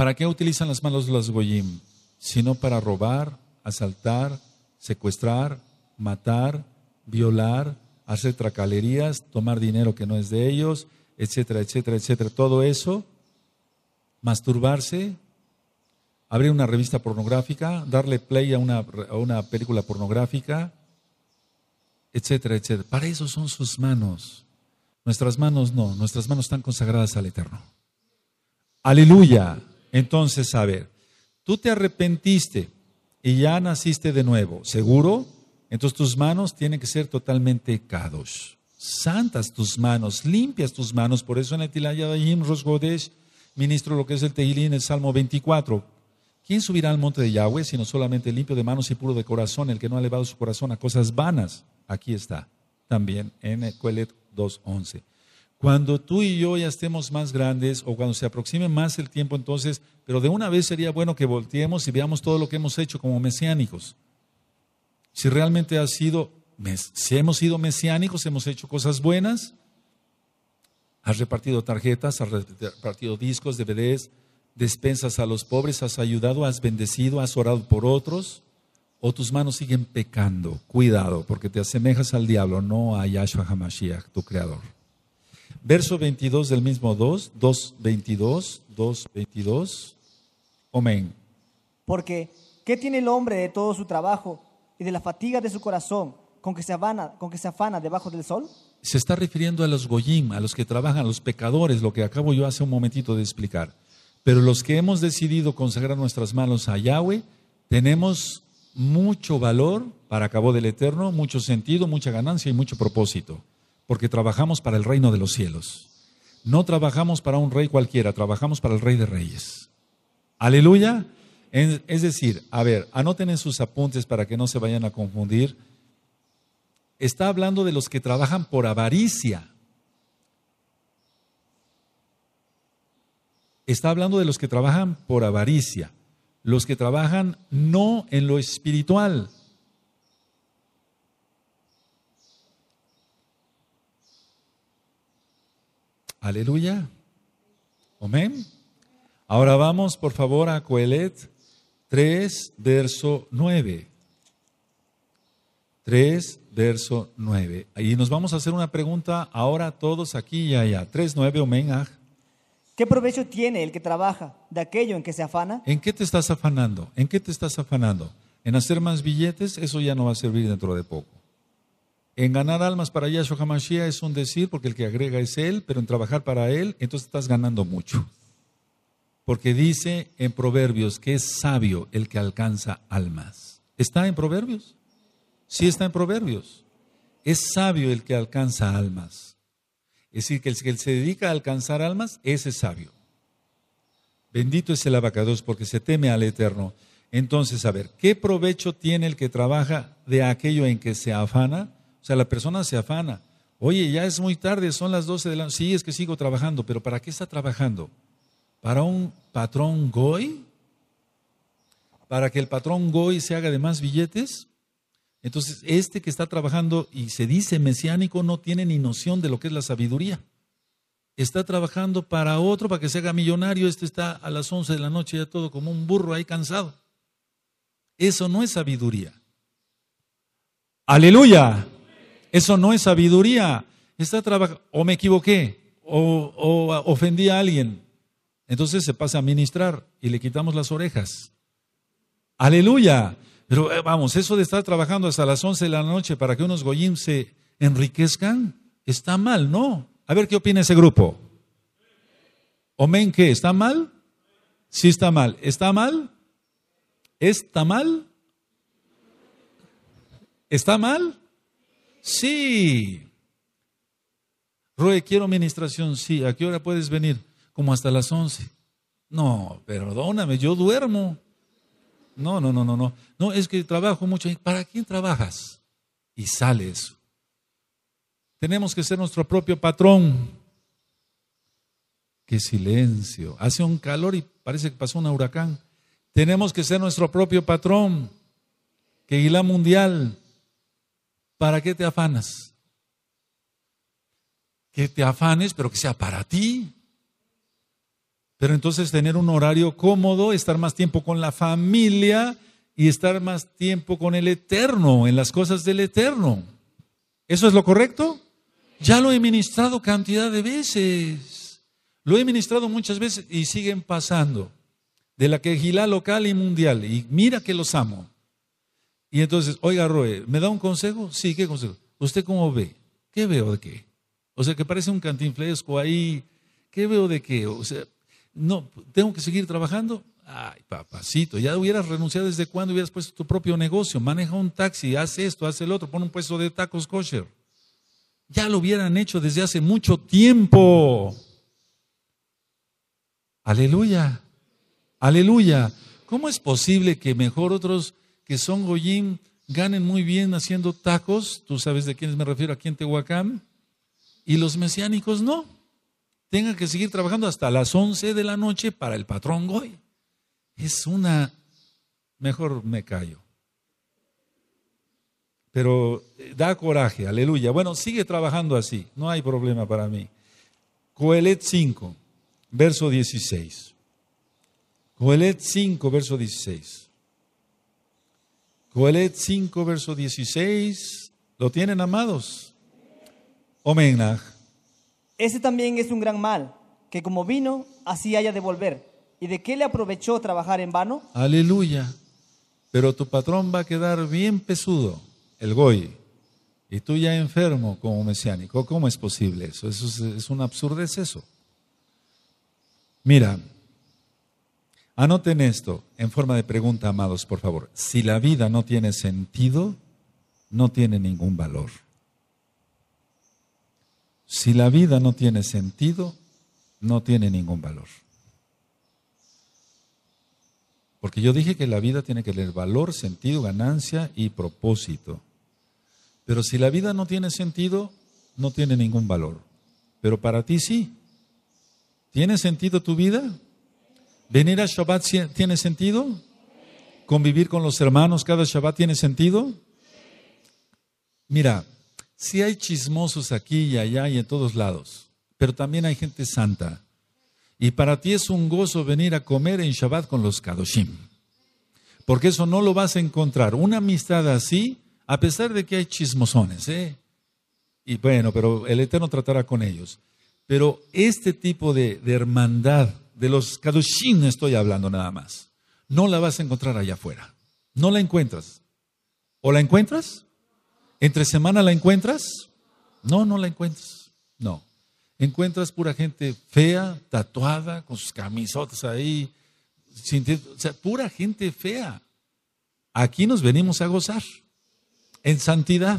¿Para qué utilizan las manos de los Goyim? Sino para robar, asaltar, secuestrar, matar, violar, hacer tracalerías, tomar dinero que no es de ellos, etcétera, etcétera, etcétera. Todo eso, masturbarse, abrir una revista pornográfica, darle play a una, a una película pornográfica, etcétera, etcétera. Para eso son sus manos. Nuestras manos no, nuestras manos están consagradas al Eterno. Aleluya. Entonces, a ver, tú te arrepentiste y ya naciste de nuevo, ¿seguro? Entonces tus manos tienen que ser totalmente kadosh. Santas tus manos, limpias tus manos. Por eso en el Tilayadayim Rosgodesh ministro lo que es el Tehilín, el Salmo 24. ¿Quién subirá al monte de Yahweh sino solamente limpio de manos y puro de corazón, el que no ha elevado su corazón a cosas vanas? Aquí está, también en el 2.11. Cuando tú y yo ya estemos más grandes o cuando se aproxime más el tiempo, entonces, pero de una vez sería bueno que volteemos y veamos todo lo que hemos hecho como mesiánicos. Si realmente has sido, si hemos sido mesiánicos, hemos hecho cosas buenas, has repartido tarjetas, has repartido discos, DVDs, despensas a los pobres, has ayudado, has bendecido, has orado por otros, o tus manos siguen pecando. Cuidado, porque te asemejas al diablo, no a Yahshua HaMashiach, tu creador. Verso 22 del mismo 2, 2, 22, 2, 22. Amén. Porque, ¿qué tiene el hombre de todo su trabajo y de la fatiga de su corazón con que se afana, con que se afana debajo del sol? Se está refiriendo a los goyim, a los que trabajan, a los pecadores, lo que acabo yo hace un momentito de explicar. Pero los que hemos decidido consagrar nuestras manos a Yahweh, tenemos mucho valor para cabo del Eterno, mucho sentido, mucha ganancia y mucho propósito porque trabajamos para el reino de los cielos. No trabajamos para un rey cualquiera, trabajamos para el rey de reyes. Aleluya. Es decir, a ver, anoten en sus apuntes para que no se vayan a confundir. Está hablando de los que trabajan por avaricia. Está hablando de los que trabajan por avaricia, los que trabajan no en lo espiritual, Aleluya. Amén. Ahora vamos, por favor, a Coelet 3, verso 9. 3, verso 9. Y nos vamos a hacer una pregunta ahora todos aquí y allá. 3, 9, amén. Ah. ¿Qué provecho tiene el que trabaja de aquello en que se afana? ¿En qué te estás afanando? ¿En qué te estás afanando? ¿En hacer más billetes? Eso ya no va a servir dentro de poco. En ganar almas para Yahshua HaMashiach es un decir, porque el que agrega es Él, pero en trabajar para Él, entonces estás ganando mucho. Porque dice en Proverbios que es sabio el que alcanza almas. ¿Está en Proverbios? Sí está en Proverbios. Es sabio el que alcanza almas. Es decir, que el que se dedica a alcanzar almas, ese es sabio. Bendito es el abacados porque se teme al Eterno. Entonces, a ver, ¿qué provecho tiene el que trabaja de aquello en que se afana? O sea, la persona se afana. Oye, ya es muy tarde, son las 12 de la noche. Sí, es que sigo trabajando, pero ¿para qué está trabajando? ¿Para un patrón Goy? ¿Para que el patrón Goy se haga de más billetes? Entonces, este que está trabajando y se dice mesiánico no tiene ni noción de lo que es la sabiduría. Está trabajando para otro, para que se haga millonario. Este está a las 11 de la noche ya todo como un burro ahí cansado. Eso no es sabiduría. Aleluya. Eso no es sabiduría. Está o me equivoqué, o, ofendí a alguien. Entonces se pasa a ministrar y le quitamos las orejas. Aleluya. Pero eh, vamos, eso de estar trabajando hasta las 11 de la noche para que unos goyim se enriquezcan, está mal, ¿no? A ver qué opina ese grupo. ¿Omen que, ¿Está mal? Sí está mal. ¿Está mal? ¿Está mal? ¿Está mal? Sí. Roe, quiero administración, sí. ¿A qué hora puedes venir? Como hasta las 11. No, perdóname, yo duermo. No, no, no, no, no. No, es que trabajo mucho. ¿Para quién trabajas? Y sale eso. Tenemos que ser nuestro propio patrón. Qué silencio. Hace un calor y parece que pasó un huracán. Tenemos que ser nuestro propio patrón. Que Guilá Mundial ¿Para qué te afanas? Que te afanes, pero que sea para ti. Pero entonces tener un horario cómodo, estar más tiempo con la familia y estar más tiempo con el eterno, en las cosas del eterno. ¿Eso es lo correcto? Ya lo he ministrado cantidad de veces. Lo he ministrado muchas veces y siguen pasando. De la quejilá local y mundial. Y mira que los amo. Y entonces, oiga, Roe, ¿me da un consejo? Sí, ¿qué consejo? ¿Usted cómo ve? ¿Qué veo de qué? O sea, que parece un cantinflesco ahí. ¿Qué veo de qué? O sea, no, ¿tengo que seguir trabajando? Ay, papacito, ya hubieras renunciado desde cuando hubieras puesto tu propio negocio. Maneja un taxi, haz esto, haz el otro, pon un puesto de tacos kosher. Ya lo hubieran hecho desde hace mucho tiempo. Aleluya. Aleluya. ¿Cómo es posible que mejor otros que son Goyim ganen muy bien haciendo tacos, tú sabes de quiénes me refiero aquí en Tehuacán, y los mesiánicos no. Tengan que seguir trabajando hasta las 11 de la noche para el patrón Goy. Es una... Mejor me callo. Pero eh, da coraje, aleluya. Bueno, sigue trabajando así, no hay problema para mí. Coelet 5, verso 16. Coelet 5, verso 16. Joel 5, verso 16. ¿Lo tienen, amados? Omenaj. Ese también es un gran mal, que como vino, así haya de volver. ¿Y de qué le aprovechó trabajar en vano? Aleluya. Pero tu patrón va a quedar bien pesudo, el Goy. Y tú ya enfermo como mesiánico. ¿Cómo es posible eso? Eso es, un absurdo es eso. Mira, Anoten esto en forma de pregunta, amados, por favor. Si la vida no tiene sentido, no tiene ningún valor. Si la vida no tiene sentido, no tiene ningún valor. Porque yo dije que la vida tiene que tener valor, sentido, ganancia y propósito. Pero si la vida no tiene sentido, no tiene ningún valor. Pero para ti sí. ¿Tiene sentido tu vida? ¿Venir a Shabbat tiene sentido? ¿Convivir con los hermanos cada Shabbat tiene sentido? Mira, si hay chismosos aquí y allá y en todos lados, pero también hay gente santa. Y para ti es un gozo venir a comer en Shabbat con los Kadoshim. Porque eso no lo vas a encontrar. Una amistad así, a pesar de que hay chismosones, ¿eh? Y bueno, pero el Eterno tratará con ellos. Pero este tipo de, de hermandad de los no estoy hablando nada más. No la vas a encontrar allá afuera. No la encuentras. ¿O la encuentras? ¿Entre semana la encuentras? No, no la encuentras. No. Encuentras pura gente fea, tatuada, con sus camisotas ahí. Sin, o sea, pura gente fea. Aquí nos venimos a gozar. En santidad.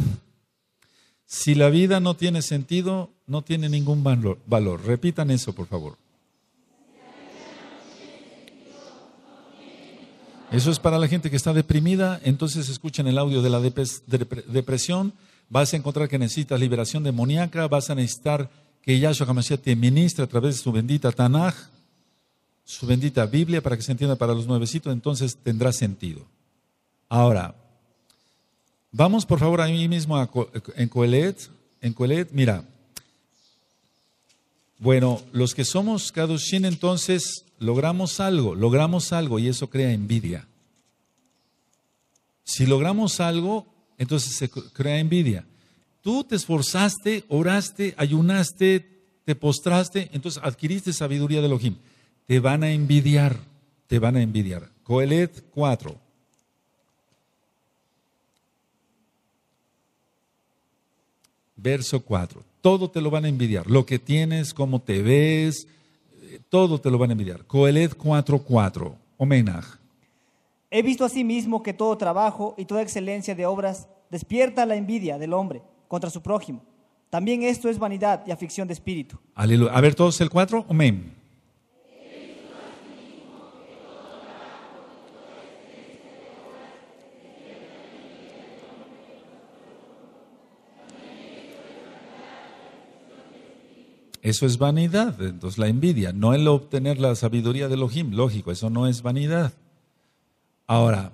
Si la vida no tiene sentido, no tiene ningún valor. Repitan eso, por favor. Eso es para la gente que está deprimida, entonces escuchen el audio de la depresión, vas a encontrar que necesitas liberación demoníaca, vas a necesitar que Yahshua Hamashiach te ministre a través de su bendita Tanaj, su bendita Biblia, para que se entienda para los nuevecitos, entonces tendrá sentido. Ahora, vamos por favor mí mismo a en Coelet, en Coelet, mira, bueno, los que somos Kadushin entonces logramos algo, logramos algo y eso crea envidia. Si logramos algo, entonces se crea envidia. Tú te esforzaste, oraste, ayunaste, te postraste, entonces adquiriste sabiduría de Elohim. Te van a envidiar, te van a envidiar. Coelet 4. Verso 4. Todo te lo van a envidiar. Lo que tienes, cómo te ves, todo te lo van a envidiar. Coeled 4.4, homenaj. He visto asimismo que todo trabajo y toda excelencia de obras despierta la envidia del hombre contra su prójimo. También esto es vanidad y aflicción de espíritu. A ver todos el 4, homenaj. eso es vanidad, entonces la envidia, no el obtener la sabiduría de Elohim, lógico, eso no es vanidad. Ahora,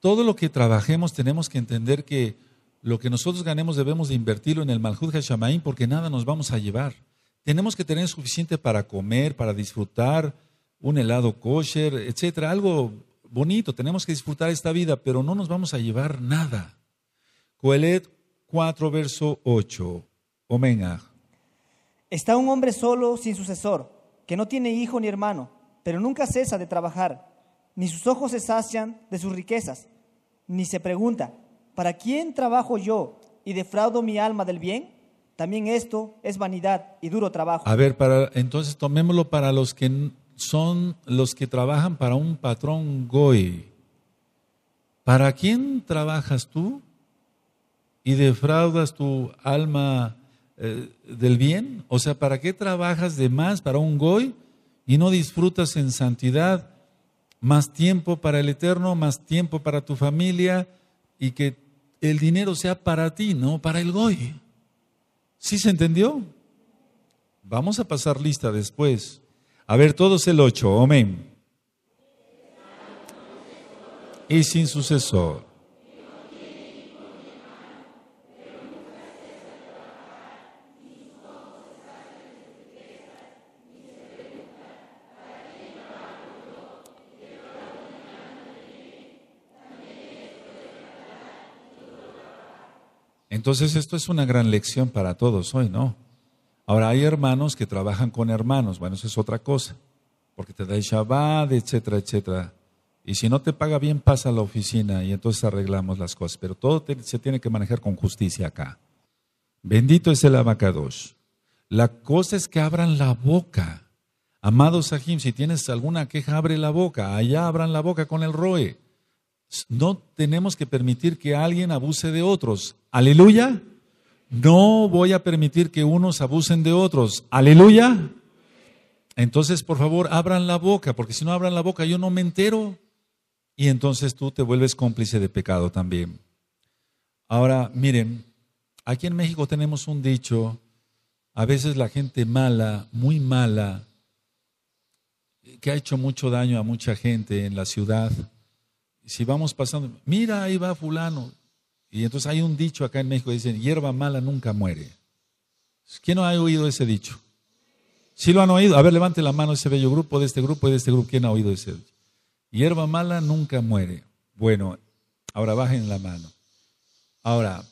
todo lo que trabajemos tenemos que entender que lo que nosotros ganemos debemos de invertirlo en el Malhud Hashamaim porque nada nos vamos a llevar. Tenemos que tener suficiente para comer, para disfrutar un helado kosher, etcétera, algo bonito, tenemos que disfrutar esta vida, pero no nos vamos a llevar nada. Coelet 4, verso 8. Omenaj Está un hombre solo sin sucesor, que no tiene hijo ni hermano, pero nunca cesa de trabajar, ni sus ojos se sacian de sus riquezas, ni se pregunta, ¿para quién trabajo yo y defraudo mi alma del bien? También esto es vanidad y duro trabajo. A ver, para, entonces tomémoslo para los que son los que trabajan para un patrón goy. ¿Para quién trabajas tú y defraudas tu alma eh, del bien? O sea, ¿para qué trabajas de más para un goy y no disfrutas en santidad más tiempo para el eterno, más tiempo para tu familia y que el dinero sea para ti, no para el goy? ¿Sí se entendió? Vamos a pasar lista después. A ver, todos el 8, amén. Y sin sucesor. Entonces esto es una gran lección para todos hoy, ¿no? Ahora hay hermanos que trabajan con hermanos, bueno, eso es otra cosa, porque te da el Shabbat, etcétera, etcétera. Y si no te paga bien, pasa a la oficina y entonces arreglamos las cosas. Pero todo se tiene que manejar con justicia acá. Bendito es el abacadosh. La cosa es que abran la boca. Amados Sahim, si tienes alguna queja, abre la boca. Allá abran la boca con el roe. No tenemos que permitir que alguien abuse de otros. Aleluya. No voy a permitir que unos abusen de otros. Aleluya. Entonces, por favor, abran la boca, porque si no abran la boca, yo no me entero. Y entonces tú te vuelves cómplice de pecado también. Ahora, miren, aquí en México tenemos un dicho, a veces la gente mala, muy mala, que ha hecho mucho daño a mucha gente en la ciudad. Si vamos pasando, mira, ahí va fulano, y entonces hay un dicho acá en México que hierba mala nunca muere. ¿Quién no ha oído ese dicho? Si ¿Sí lo han oído, a ver, levante la mano ese bello grupo, de este grupo y de este grupo. ¿Quién ha oído ese dicho? Hierba mala nunca muere. Bueno, ahora bajen la mano. Ahora,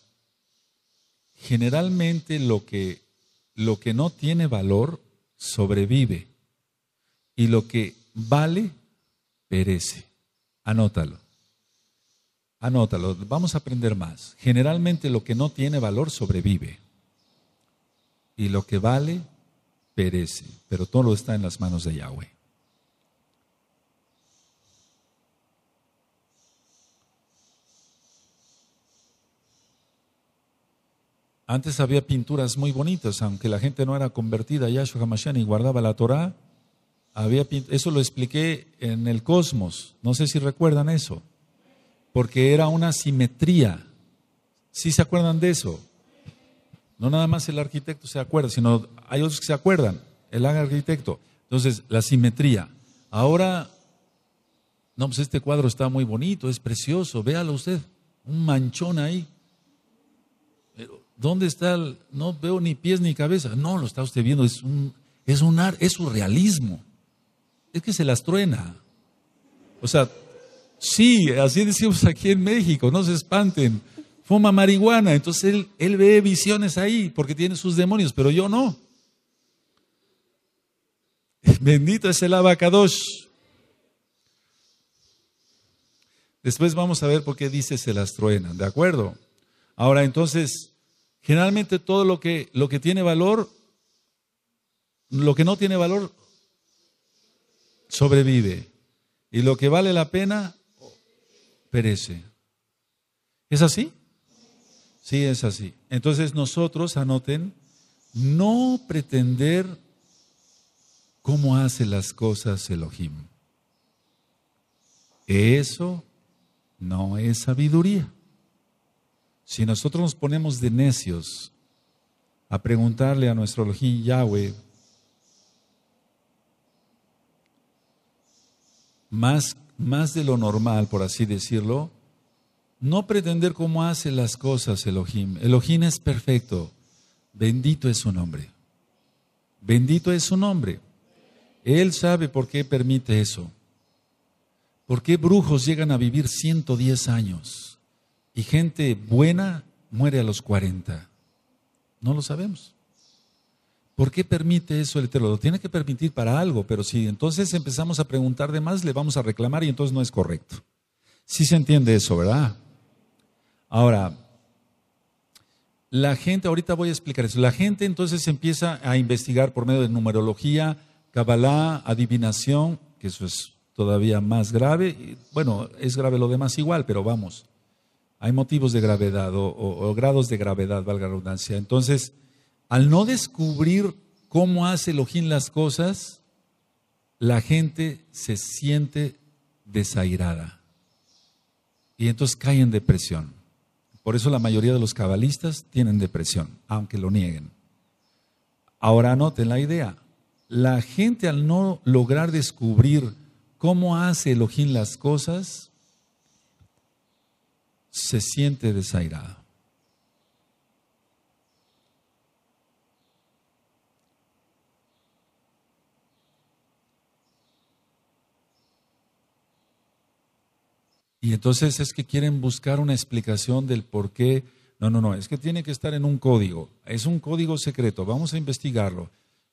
generalmente lo que, lo que no tiene valor sobrevive y lo que vale perece. Anótalo. Anótalo, vamos a aprender más. Generalmente lo que no tiene valor sobrevive. Y lo que vale perece, pero todo está en las manos de Yahweh. Antes había pinturas muy bonitas, aunque la gente no era convertida a Yahshua Hamashiach y guardaba la Torá. Había eso lo expliqué en el Cosmos. No sé si recuerdan eso porque era una simetría. ¿Sí se acuerdan de eso? No nada más el arquitecto se acuerda, sino hay otros que se acuerdan, el arquitecto. Entonces, la simetría. Ahora, no, pues este cuadro está muy bonito, es precioso, véalo usted, un manchón ahí. ¿Dónde está el, No veo ni pies ni cabeza. No, lo está usted viendo, es un, es un, es surrealismo. Es que se las truena. O sea, Sí, así decimos aquí en México, no se espanten. Fuma marihuana, entonces él, él ve visiones ahí porque tiene sus demonios, pero yo no. Bendito es el abacadosh. Después vamos a ver por qué dice se las truenan, ¿de acuerdo? Ahora entonces, generalmente todo lo que, lo que tiene valor, lo que no tiene valor, sobrevive. Y lo que vale la pena perece. ¿Es así? Sí, es así. Entonces nosotros, anoten, no pretender cómo hace las cosas Elohim. Eso no es sabiduría. Si nosotros nos ponemos de necios a preguntarle a nuestro Elohim Yahweh, más más de lo normal, por así decirlo, no pretender cómo hace las cosas Elohim. Elohim es perfecto. Bendito es su nombre. Bendito es su nombre. Él sabe por qué permite eso. ¿Por qué brujos llegan a vivir 110 años y gente buena muere a los 40? No lo sabemos. ¿Por qué permite eso el teólogo? Lo tiene que permitir para algo, pero si entonces empezamos a preguntar de más, le vamos a reclamar y entonces no es correcto. Sí se entiende eso, ¿verdad? Ahora, la gente, ahorita voy a explicar eso, la gente entonces empieza a investigar por medio de numerología, cabalá, adivinación, que eso es todavía más grave, bueno, es grave lo demás igual, pero vamos, hay motivos de gravedad o grados de gravedad, valga la redundancia. Entonces, al no descubrir cómo hace Elohim las cosas, la gente se siente desairada y entonces cae en depresión. Por eso la mayoría de los cabalistas tienen depresión, aunque lo nieguen. Ahora anoten la idea. La gente al no lograr descubrir cómo hace Elohim las cosas, se siente desairada. Y entonces es que quieren buscar una explicación del por qué. No, no, no, es que tiene que estar en un código. Es un código secreto, vamos a investigarlo.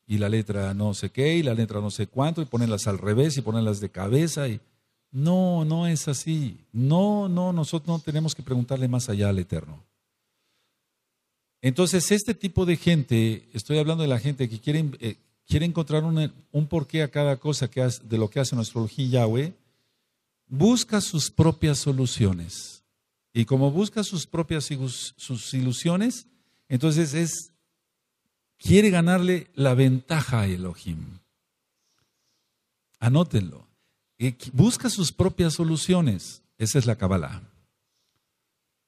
Y la letra no sé qué, y la letra no sé cuánto, y ponerlas al revés, y ponerlas de cabeza. Y... No, no es así. No, no, nosotros no tenemos que preguntarle más allá al Eterno. Entonces, este tipo de gente, estoy hablando de la gente que quiere, eh, quiere encontrar un, un, porqué a cada cosa que hace, de lo que hace nuestro Elohim Yahweh, busca sus propias soluciones. Y como busca sus propias sus ilusiones, entonces es quiere ganarle la ventaja a Elohim. Anótenlo. Eh, busca sus propias soluciones. Esa es la Kabbalah.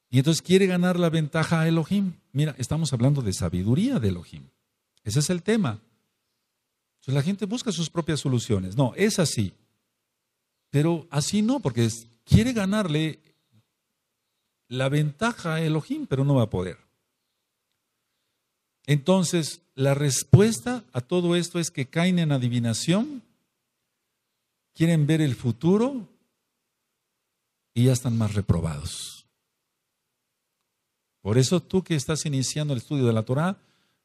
Y entonces quiere ganar la ventaja a Elohim. Mira, estamos hablando de sabiduría de Elohim. Ese es el tema. Entonces la gente busca sus propias soluciones. No, es así. Pero así no, porque quiere ganarle la ventaja a Elohim, pero no va a poder. Entonces, la respuesta a todo esto es que caen en adivinación, quieren ver el futuro y ya están más reprobados. Por eso tú que estás iniciando el estudio de la Torá,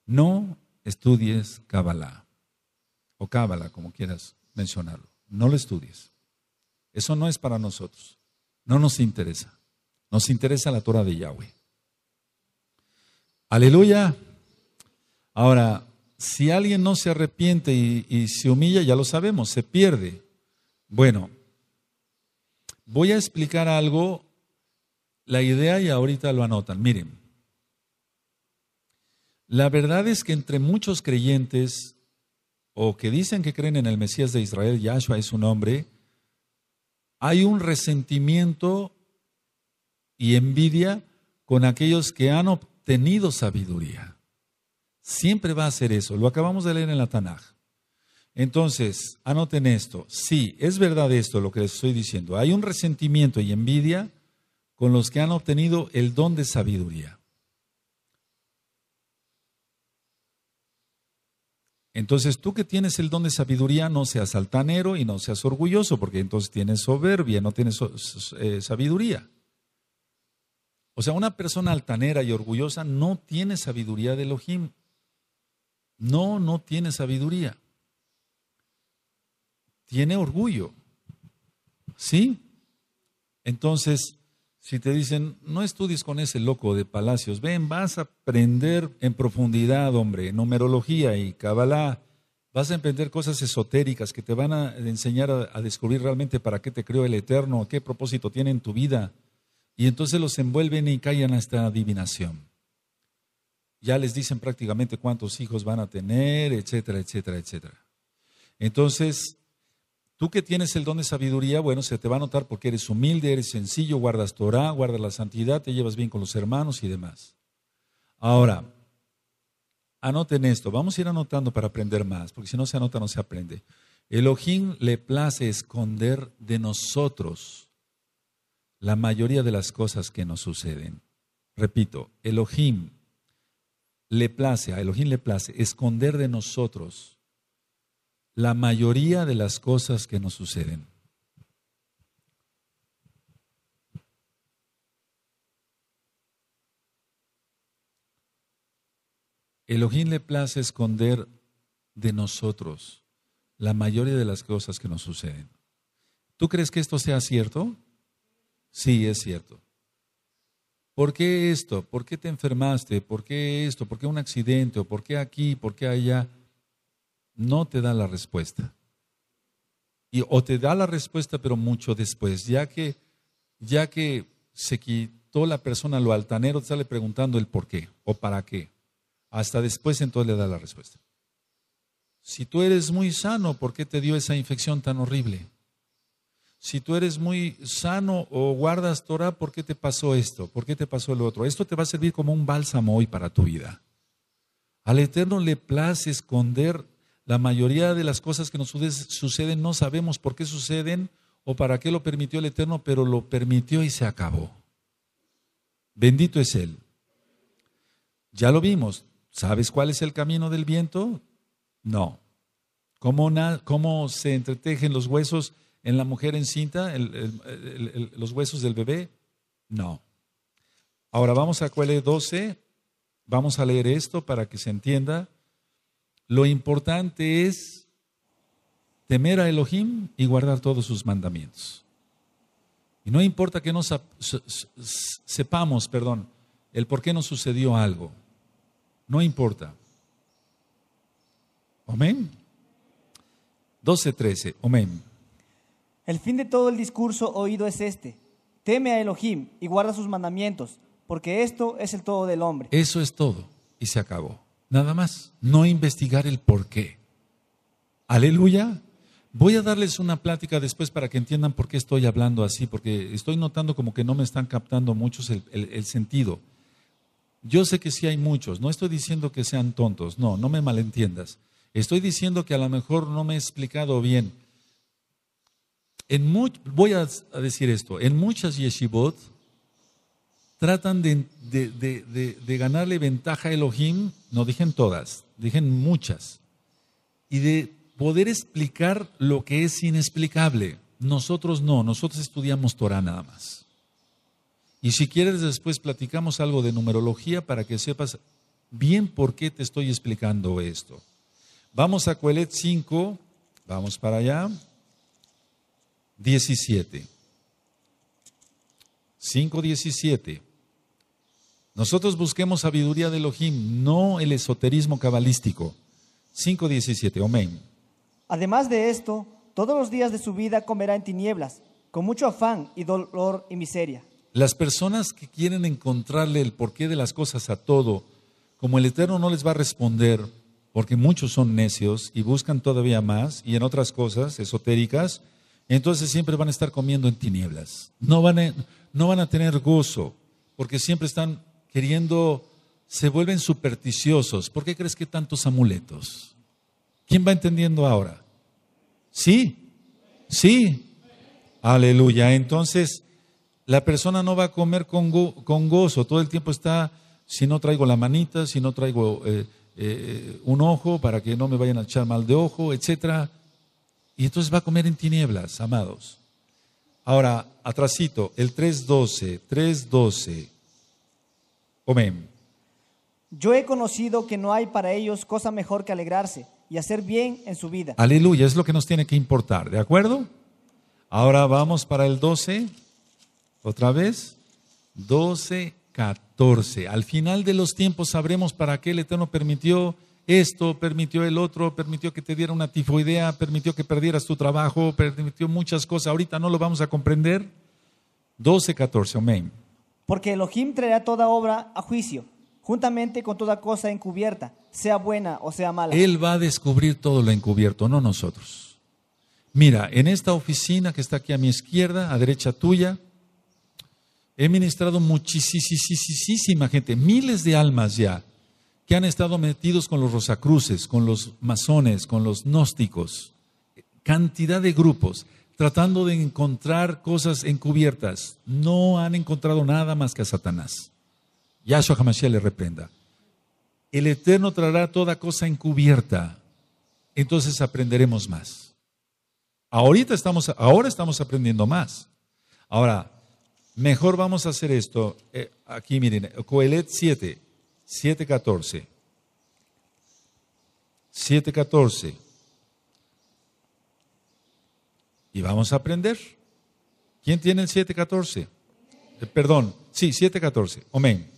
no estudies Kabbalah o Cábala, como quieras mencionarlo. No lo estudies. Eso no es para nosotros. No nos interesa. Nos interesa la Torah de Yahweh. Aleluya. Ahora, si alguien no se arrepiente y, se humilla, ya lo sabemos, se pierde. Bueno, voy a explicar algo, la idea y ahorita lo anotan. Miren, la verdad es que entre muchos creyentes o que dicen que creen en el Mesías de Israel, Yahshua es un hombre hay un resentimiento y envidia con aquellos que han obtenido sabiduría. Siempre va a ser eso. Lo acabamos de leer en la Tanaj. Entonces, anoten esto. Sí, es verdad esto lo que les estoy diciendo. Hay un resentimiento y envidia con los que han obtenido el don de sabiduría. Entonces tú que tienes el don de sabiduría, no seas altanero y no seas orgulloso, porque entonces tienes soberbia, no tienes eh, sabiduría. O sea, una persona altanera y orgullosa no tiene sabiduría de Elohim. No, no tiene sabiduría. Tiene orgullo. ¿Sí? Entonces, si te dicen, no estudies con ese loco de Palacios, ven, vas a aprender en profundidad, hombre, numerología y cabalá, vas a aprender cosas esotéricas que te van a enseñar a, descubrir realmente para qué te creó el Eterno, qué propósito tiene en tu vida. Y entonces los envuelven y callan a esta adivinación. Ya les dicen prácticamente cuántos hijos van a tener, etcétera, etcétera, etcétera. Entonces, Tú que tienes el don de sabiduría, bueno, se te va a notar porque eres humilde, eres sencillo, guardas Torah, guardas la santidad, te llevas bien con los hermanos y demás. Ahora, anoten esto, vamos a ir anotando para aprender más, porque si no se anota no se aprende. Elohim le place esconder de nosotros la mayoría de las cosas que nos suceden. Repito, Elohim le place, a Elohim le place esconder de nosotros la mayoría de las cosas que nos suceden. Elohim le place esconder de nosotros la mayoría de las cosas que nos suceden. ¿Tú crees que esto sea cierto? Sí, es cierto. ¿Por qué esto? ¿Por qué te enfermaste? ¿Por qué esto? ¿Por qué un accidente? ¿O por qué aquí? ¿Por qué allá? no te da la respuesta. Y, o te da la respuesta, pero mucho después, ya que, ya que se quitó la persona lo altanero, te sale preguntando el por qué o para qué. Hasta después entonces le da la respuesta. Si tú eres muy sano, ¿por qué te dio esa infección tan horrible? Si tú eres muy sano o guardas Torah, ¿por qué te pasó esto? ¿Por qué te pasó lo otro? Esto te va a servir como un bálsamo hoy para tu vida. Al Eterno le place esconder la mayoría de las cosas que nos suceden no sabemos por qué suceden o para qué lo permitió el Eterno, pero lo permitió y se acabó. Bendito es Él. Ya lo vimos. ¿Sabes cuál es el camino del viento? No. ¿Cómo, cómo se entretejen los huesos en la mujer encinta, los huesos del bebé? No. Ahora vamos a Cuele 12. Vamos a leer esto para que se entienda. Lo importante es temer a Elohim y guardar todos sus mandamientos. Y no importa que no sepamos, perdón, el por qué nos sucedió algo. No importa. Amén. 12.13. Amén. El fin de todo el discurso oído es este. Teme a Elohim y guarda sus mandamientos, porque esto es el todo del hombre. Eso es todo. Y se acabó. Nada más, no investigar el por qué. Aleluya. Voy a darles una plática después para que entiendan por qué estoy hablando así, porque estoy notando como que no me están captando muchos el, sentido. Yo sé que sí hay muchos, no estoy diciendo que sean tontos, no, no me malentiendas. Estoy diciendo que a lo mejor no me he explicado bien. En voy a decir esto, en muchas yeshivot tratan de, ganarle ventaja a Elohim, no dejen todas, dejen muchas, y de poder explicar lo que es inexplicable. Nosotros no, nosotros estudiamos Torah nada más. Y si quieres después platicamos algo de numerología para que sepas bien por qué te estoy explicando esto. Vamos a Coelet 5, vamos para allá, 17. 17. Nosotros busquemos sabiduría de Elohim, no el esoterismo cabalístico. 5.17, amén. Además de esto, todos los días de su vida comerá en tinieblas, con mucho afán y dolor y miseria. Las personas que quieren encontrarle el porqué de las cosas a todo, como el Eterno no les va a responder, porque muchos son necios y buscan todavía más y en otras cosas esotéricas, entonces siempre van a estar comiendo en tinieblas. No van no van a tener gozo, porque siempre están queriendo, se vuelven supersticiosos. ¿Por qué crees que tantos amuletos? ¿Quién va entendiendo ahora? ¿Sí? ¿Sí? Aleluya. Entonces, la persona no va a comer con, gozo, todo el tiempo está, si no traigo la manita, si no traigo eh, eh, un ojo para que no me vayan a echar mal de ojo, etc Y entonces va a comer en tinieblas, amados. Ahora, atrasito, el 3.12, 3.12. Amén. Yo he conocido que no hay para ellos cosa mejor que alegrarse y hacer bien en su vida. Aleluya, es lo que nos tiene que importar, ¿de acuerdo? Ahora vamos para el 12, otra vez, 12, 14. Al final de los tiempos sabremos para qué el Eterno permitió esto, permitió el otro, permitió que te diera una tifoidea, permitió que perdieras tu trabajo, permitió muchas cosas. Ahorita no lo vamos a comprender. 12, 14, amén. Porque Elohim traerá toda obra a juicio, juntamente con toda cosa encubierta, sea buena o sea mala. Él va a descubrir todo lo encubierto, no nosotros. Mira, en esta oficina que está aquí a mi izquierda, a derecha tuya, he ministrado muchísima gente, miles de almas ya, que han estado metidos con los rosacruces, con los masones, con los gnósticos, cantidad de grupos tratando de encontrar cosas encubiertas. No han encontrado nada más que a Satanás. Yahshua Hamashiach le reprenda. El Eterno traerá toda cosa encubierta. Entonces aprenderemos más. Ahorita estamos, ahora estamos aprendiendo más. Ahora, mejor vamos a hacer esto. Eh, aquí miren, Coelet 7, 714. 714. y vamos a aprender. ¿Quién tiene el 714? Eh, perdón, sí, 714. Amén.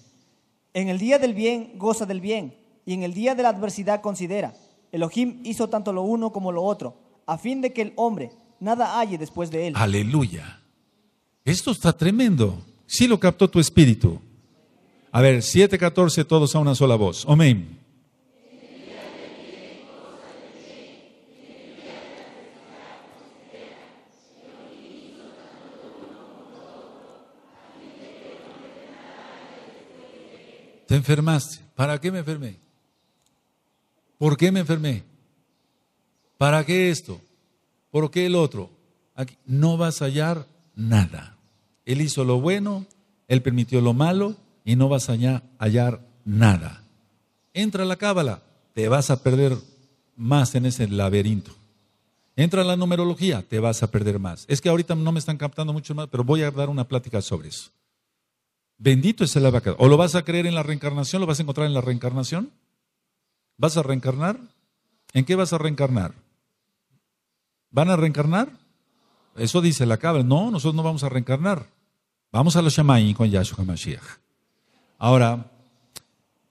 En el día del bien goza del bien y en el día de la adversidad considera. Elohim hizo tanto lo uno como lo otro, a fin de que el hombre nada halle después de él. Aleluya. Esto está tremendo. Sí lo captó tu espíritu. A ver, 7.14, todos a una sola voz. Amén. Te enfermaste. ¿Para qué me enfermé? ¿Por qué me enfermé? ¿Para qué esto? ¿Por qué el otro? Aquí no vas a hallar nada. Él hizo lo bueno, él permitió lo malo y no vas a hallar nada. Entra la cábala, te vas a perder más en ese laberinto. Entra la numerología, te vas a perder más. Es que ahorita no me están captando mucho más, pero voy a dar una plática sobre eso. Bendito es el abacado. ¿O lo vas a creer en la reencarnación? ¿Lo vas a encontrar en la reencarnación? ¿Vas a reencarnar? ¿En qué vas a reencarnar? ¿Van a reencarnar? Eso dice la cabra. No, nosotros no vamos a reencarnar. Vamos a los Shamaim con Yahshua Mashiach. Ahora,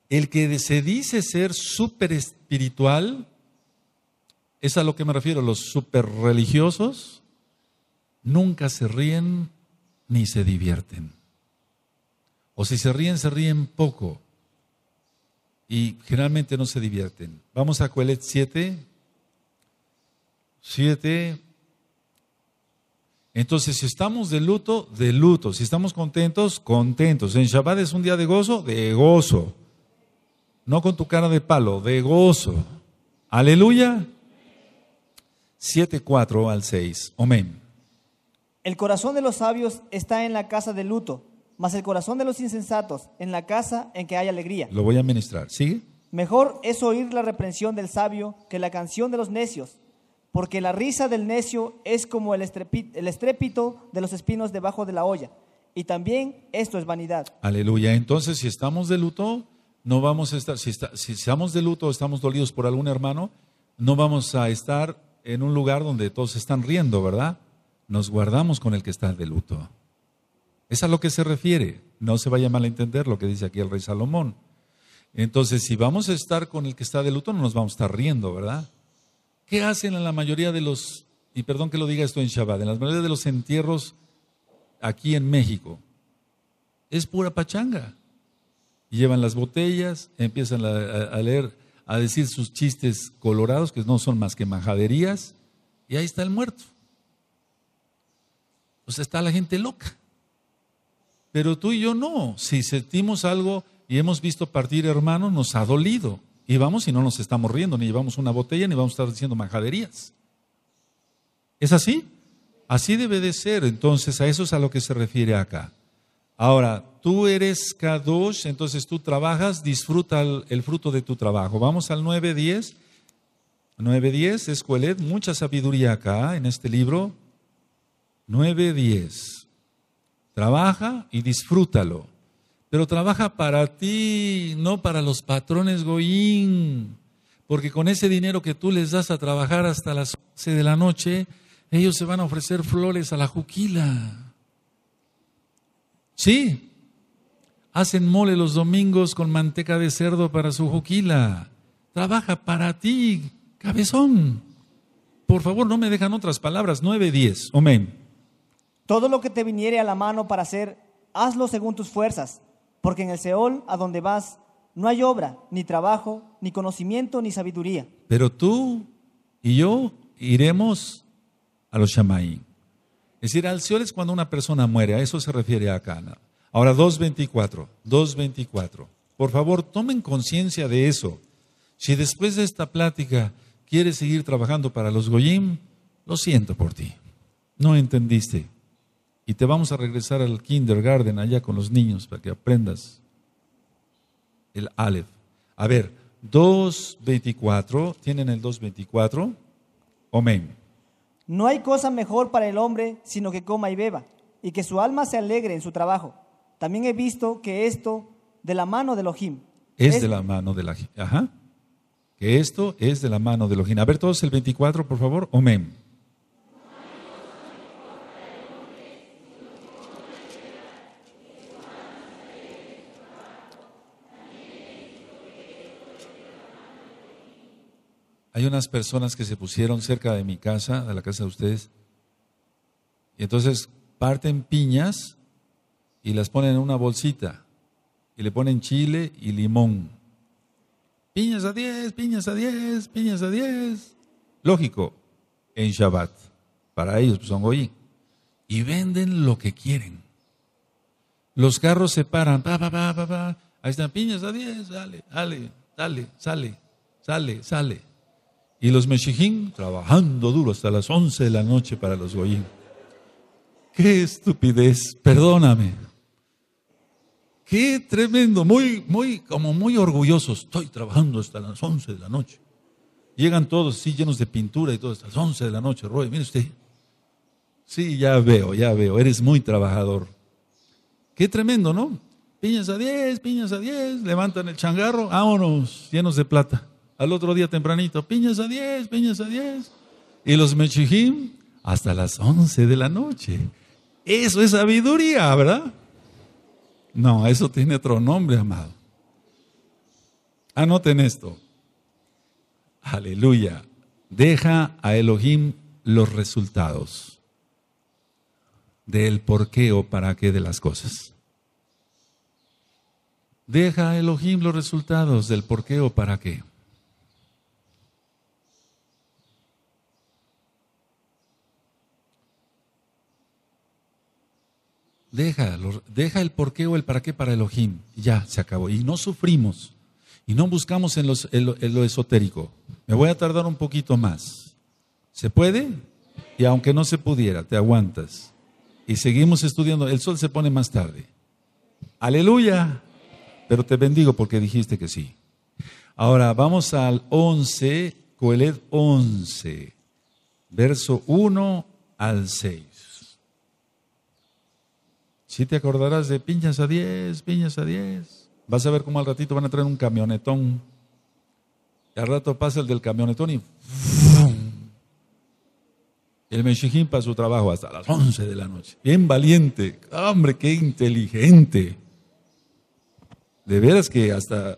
el que se dice ser súper espiritual, es a lo que me refiero, los súper religiosos nunca se ríen ni se divierten. O si se ríen, se ríen poco. Y generalmente no se divierten. Vamos a Coelet 7. 7. Entonces, si estamos de luto, de luto. Si estamos contentos, contentos. En Shabbat es un día de gozo, de gozo. No con tu cara de palo, de gozo. Aleluya. 7, 4 al 6. Amén. El corazón de los sabios está en la casa de luto más el corazón de los insensatos en la casa en que hay alegría. Lo voy a administrar, ¿Sigue? Mejor es oír la reprensión del sabio que la canción de los necios, porque la risa del necio es como el, estrépito de los espinos debajo de la olla. Y también esto es vanidad. Aleluya. Entonces, si estamos de luto, no vamos a estar, si, si estamos de luto, o estamos dolidos por algún hermano, no vamos a estar en un lugar donde todos están riendo, ¿verdad? Nos guardamos con el que está de luto. Es a lo que se refiere. No se vaya mal a entender lo que dice aquí el rey Salomón. Entonces, si vamos a estar con el que está de luto, no nos vamos a estar riendo, ¿verdad? ¿Qué hacen en la mayoría de los, y perdón que lo diga esto en Shabbat, en la mayoría de los entierros aquí en México? Es pura pachanga. llevan las botellas, empiezan a leer, a decir sus chistes colorados, que no son más que majaderías, y ahí está el muerto. sea, está la gente loca. Pero tú y yo no. Si sentimos algo y hemos visto partir hermanos, nos ha dolido. Y vamos y no nos estamos riendo, ni llevamos una botella, ni vamos a estar diciendo majaderías. ¿Es así? Así debe de ser. Entonces, a eso es a lo que se refiere acá. Ahora, tú eres Kadosh, entonces tú trabajas, disfruta el, fruto de tu trabajo. Vamos al nueve diez, Escuelet, mucha sabiduría acá en este libro. diez Trabaja y disfrútalo. Pero trabaja para ti, no para los patrones Goín. Porque con ese dinero que tú les das a trabajar hasta las 11 de la noche, ellos se van a ofrecer flores a la juquila. Sí, hacen mole los domingos con manteca de cerdo para su juquila. Trabaja para ti, cabezón. Por favor, no me dejan otras palabras. 9, 10. Amén. Todo lo que te viniere a la mano para hacer, hazlo según tus fuerzas, porque en el Seol, a donde vas, no hay obra, ni trabajo, ni conocimiento, ni sabiduría. Pero tú y yo iremos a los Shamaí. Es decir, al Seol es cuando una persona muere, a eso se refiere acá. Ahora 2.24, 2.24. Por favor, tomen conciencia de eso. Si después de esta plática quieres seguir trabajando para los Goyim, lo siento por ti. No entendiste y te vamos a regresar al kindergarten allá con los niños para que aprendas el Aleph. A ver, 2.24, ¿tienen el 2.24? Amén. No hay cosa mejor para el hombre sino que coma y beba, y que su alma se alegre en su trabajo. También he visto que esto de la mano de Elohim. Es, de la mano de la... Ajá. Que esto es de la mano de Elohim. A ver todos el 24, por favor. Amén. hay unas personas que se pusieron cerca de mi casa, de la casa de ustedes, y entonces parten piñas y las ponen en una bolsita y le ponen chile y limón. Piñas a 10, piñas a 10, piñas a 10. Lógico, en Shabbat. Para ellos pues, son hoy. Y venden lo que quieren. Los carros se paran. Pa, pa, pa, pa, pa. Ahí están piñas a 10. Dale, dale, dale, sale, sale, sale. Y los mexijín trabajando duro hasta las 11 de la noche para los goyín ¡Qué estupidez! Perdóname. ¡Qué tremendo! Muy, muy, como muy orgulloso. Estoy trabajando hasta las 11 de la noche. Llegan todos, sí, llenos de pintura y todo, hasta las 11 de la noche. Roy, mire usted. Sí, ya veo, ya veo. Eres muy trabajador. ¡Qué tremendo, ¿no? Piñas a 10, piñas a 10. Levantan el changarro. Vámonos, llenos de plata. Al otro día tempranito, piñas a diez, piñas a 10. Y los mechijim hasta las once de la noche. Eso es sabiduría, ¿verdad? No, eso tiene otro nombre, amado. Anoten ah, esto. Aleluya. Deja a Elohim los resultados del porqué o para qué de las cosas. Deja a Elohim los resultados del porqué o para qué. Deja, el por qué o el para qué para Elohim. Ya, se acabó. Y no sufrimos. Y no buscamos en, los, lo, esotérico. Me voy a tardar un poquito más. ¿Se puede? Y aunque no se pudiera, te aguantas. Y seguimos estudiando. El sol se pone más tarde. Aleluya. Pero te bendigo porque dijiste que sí. Ahora vamos al 11, Coeled 11, verso 1 al 6. Si te acordarás de piñas a 10, piñas a 10. Vas a ver cómo al ratito van a traer un camionetón. Y al rato pasa el del camionetón y el Meshijín para su trabajo hasta las 11 de la noche. Bien valiente. Hombre, qué inteligente. De veras que hasta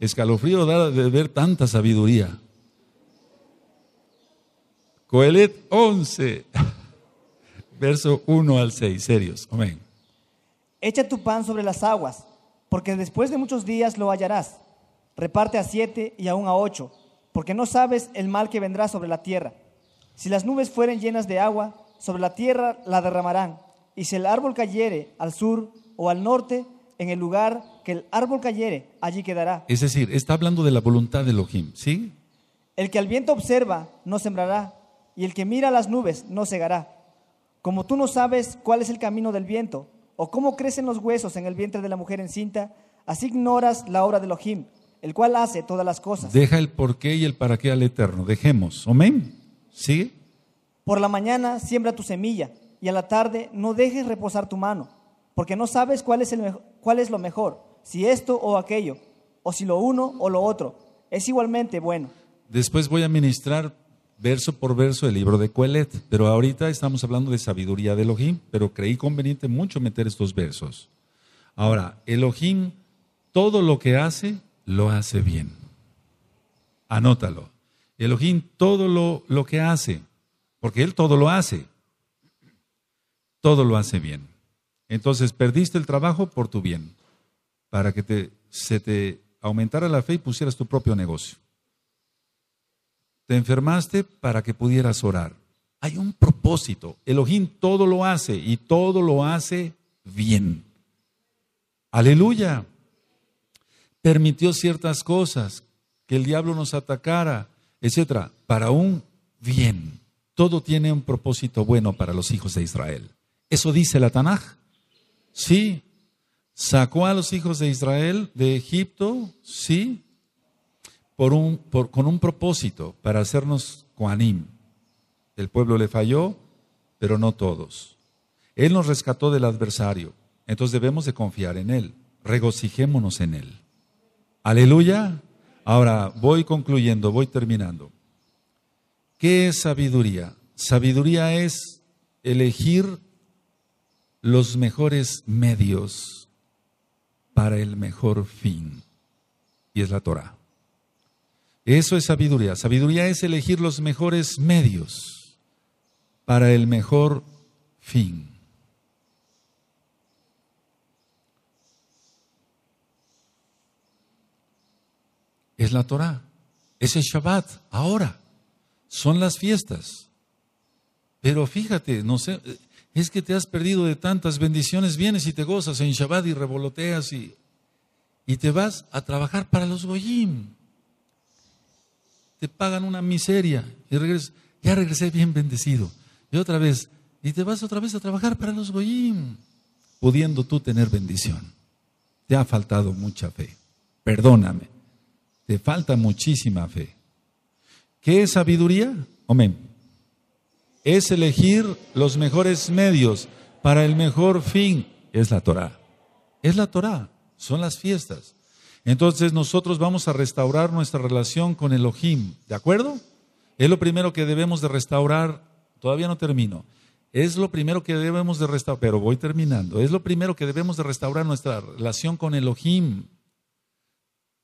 escalofrío da de ver tanta sabiduría. Coelet 11, verso 1 al 6. Serios. Amén echa tu pan sobre las aguas, porque después de muchos días lo hallarás. Reparte a siete y aún a ocho, porque no sabes el mal que vendrá sobre la tierra. Si las nubes fueren llenas de agua, sobre la tierra la derramarán. Y si el árbol cayere al sur o al norte, en el lugar que el árbol cayere, allí quedará. Es decir, está hablando de la voluntad de Elohim, ¿sí? El que al viento observa no sembrará, y el que mira las nubes no cegará. Como tú no sabes cuál es el camino del viento, ¿O cómo crecen los huesos en el vientre de la mujer encinta? Así ignoras la obra de Elohim, el cual hace todas las cosas. Deja el porqué y el para qué al Eterno. Dejemos. Amén. ¿Sigue? Por la mañana siembra tu semilla y a la tarde no dejes reposar tu mano, porque no sabes cuál es, el cuál es lo mejor, si esto o aquello, o si lo uno o lo otro. Es igualmente bueno. Después voy a ministrar verso por verso el libro de Coelet, pero ahorita estamos hablando de sabiduría de Elohim, pero creí conveniente mucho meter estos versos. Ahora, Elohim, todo lo que hace, lo hace bien. Anótalo. Elohim, todo lo, lo que hace, porque Él todo lo hace, todo lo hace bien. Entonces, perdiste el trabajo por tu bien, para que te, se te aumentara la fe y pusieras tu propio negocio. Te enfermaste para que pudieras orar. Hay un propósito. Elohim todo lo hace y todo lo hace bien. Aleluya. Permitió ciertas cosas, que el diablo nos atacara, etcétera, para un bien. Todo tiene un propósito bueno para los hijos de Israel. Eso dice la Tanaj. Sí. Sacó a los hijos de Israel de Egipto, sí, un, con un propósito, para hacernos coanim. El pueblo le falló, pero no todos. Él nos rescató del adversario, entonces debemos de confiar en Él, regocijémonos en Él. Aleluya. Ahora voy concluyendo, voy terminando. ¿Qué es sabiduría? Sabiduría es elegir los mejores medios para el mejor fin, y es la Torah. Eso es sabiduría. Sabiduría es elegir los mejores medios para el mejor fin. Es la Torah, es el Shabbat, ahora, son las fiestas. Pero fíjate, no sé, es que te has perdido de tantas bendiciones, vienes y te gozas en Shabbat y revoloteas y, y te vas a trabajar para los Goyim te pagan una miseria y regresas, ya regresé bien bendecido. Y otra vez, y te vas otra vez a trabajar para los Goyim, pudiendo tú tener bendición. Te ha faltado mucha fe, perdóname, te falta muchísima fe. ¿Qué es sabiduría? Amén. Es elegir los mejores medios para el mejor fin. Es la Torah. Es la Torah. Son las fiestas. Entonces nosotros vamos a restaurar nuestra relación con Elohim, ¿de acuerdo? Es lo primero que debemos de restaurar, todavía no termino, es lo primero que debemos de restaurar, pero voy terminando, es lo primero que debemos de restaurar nuestra relación con Elohim.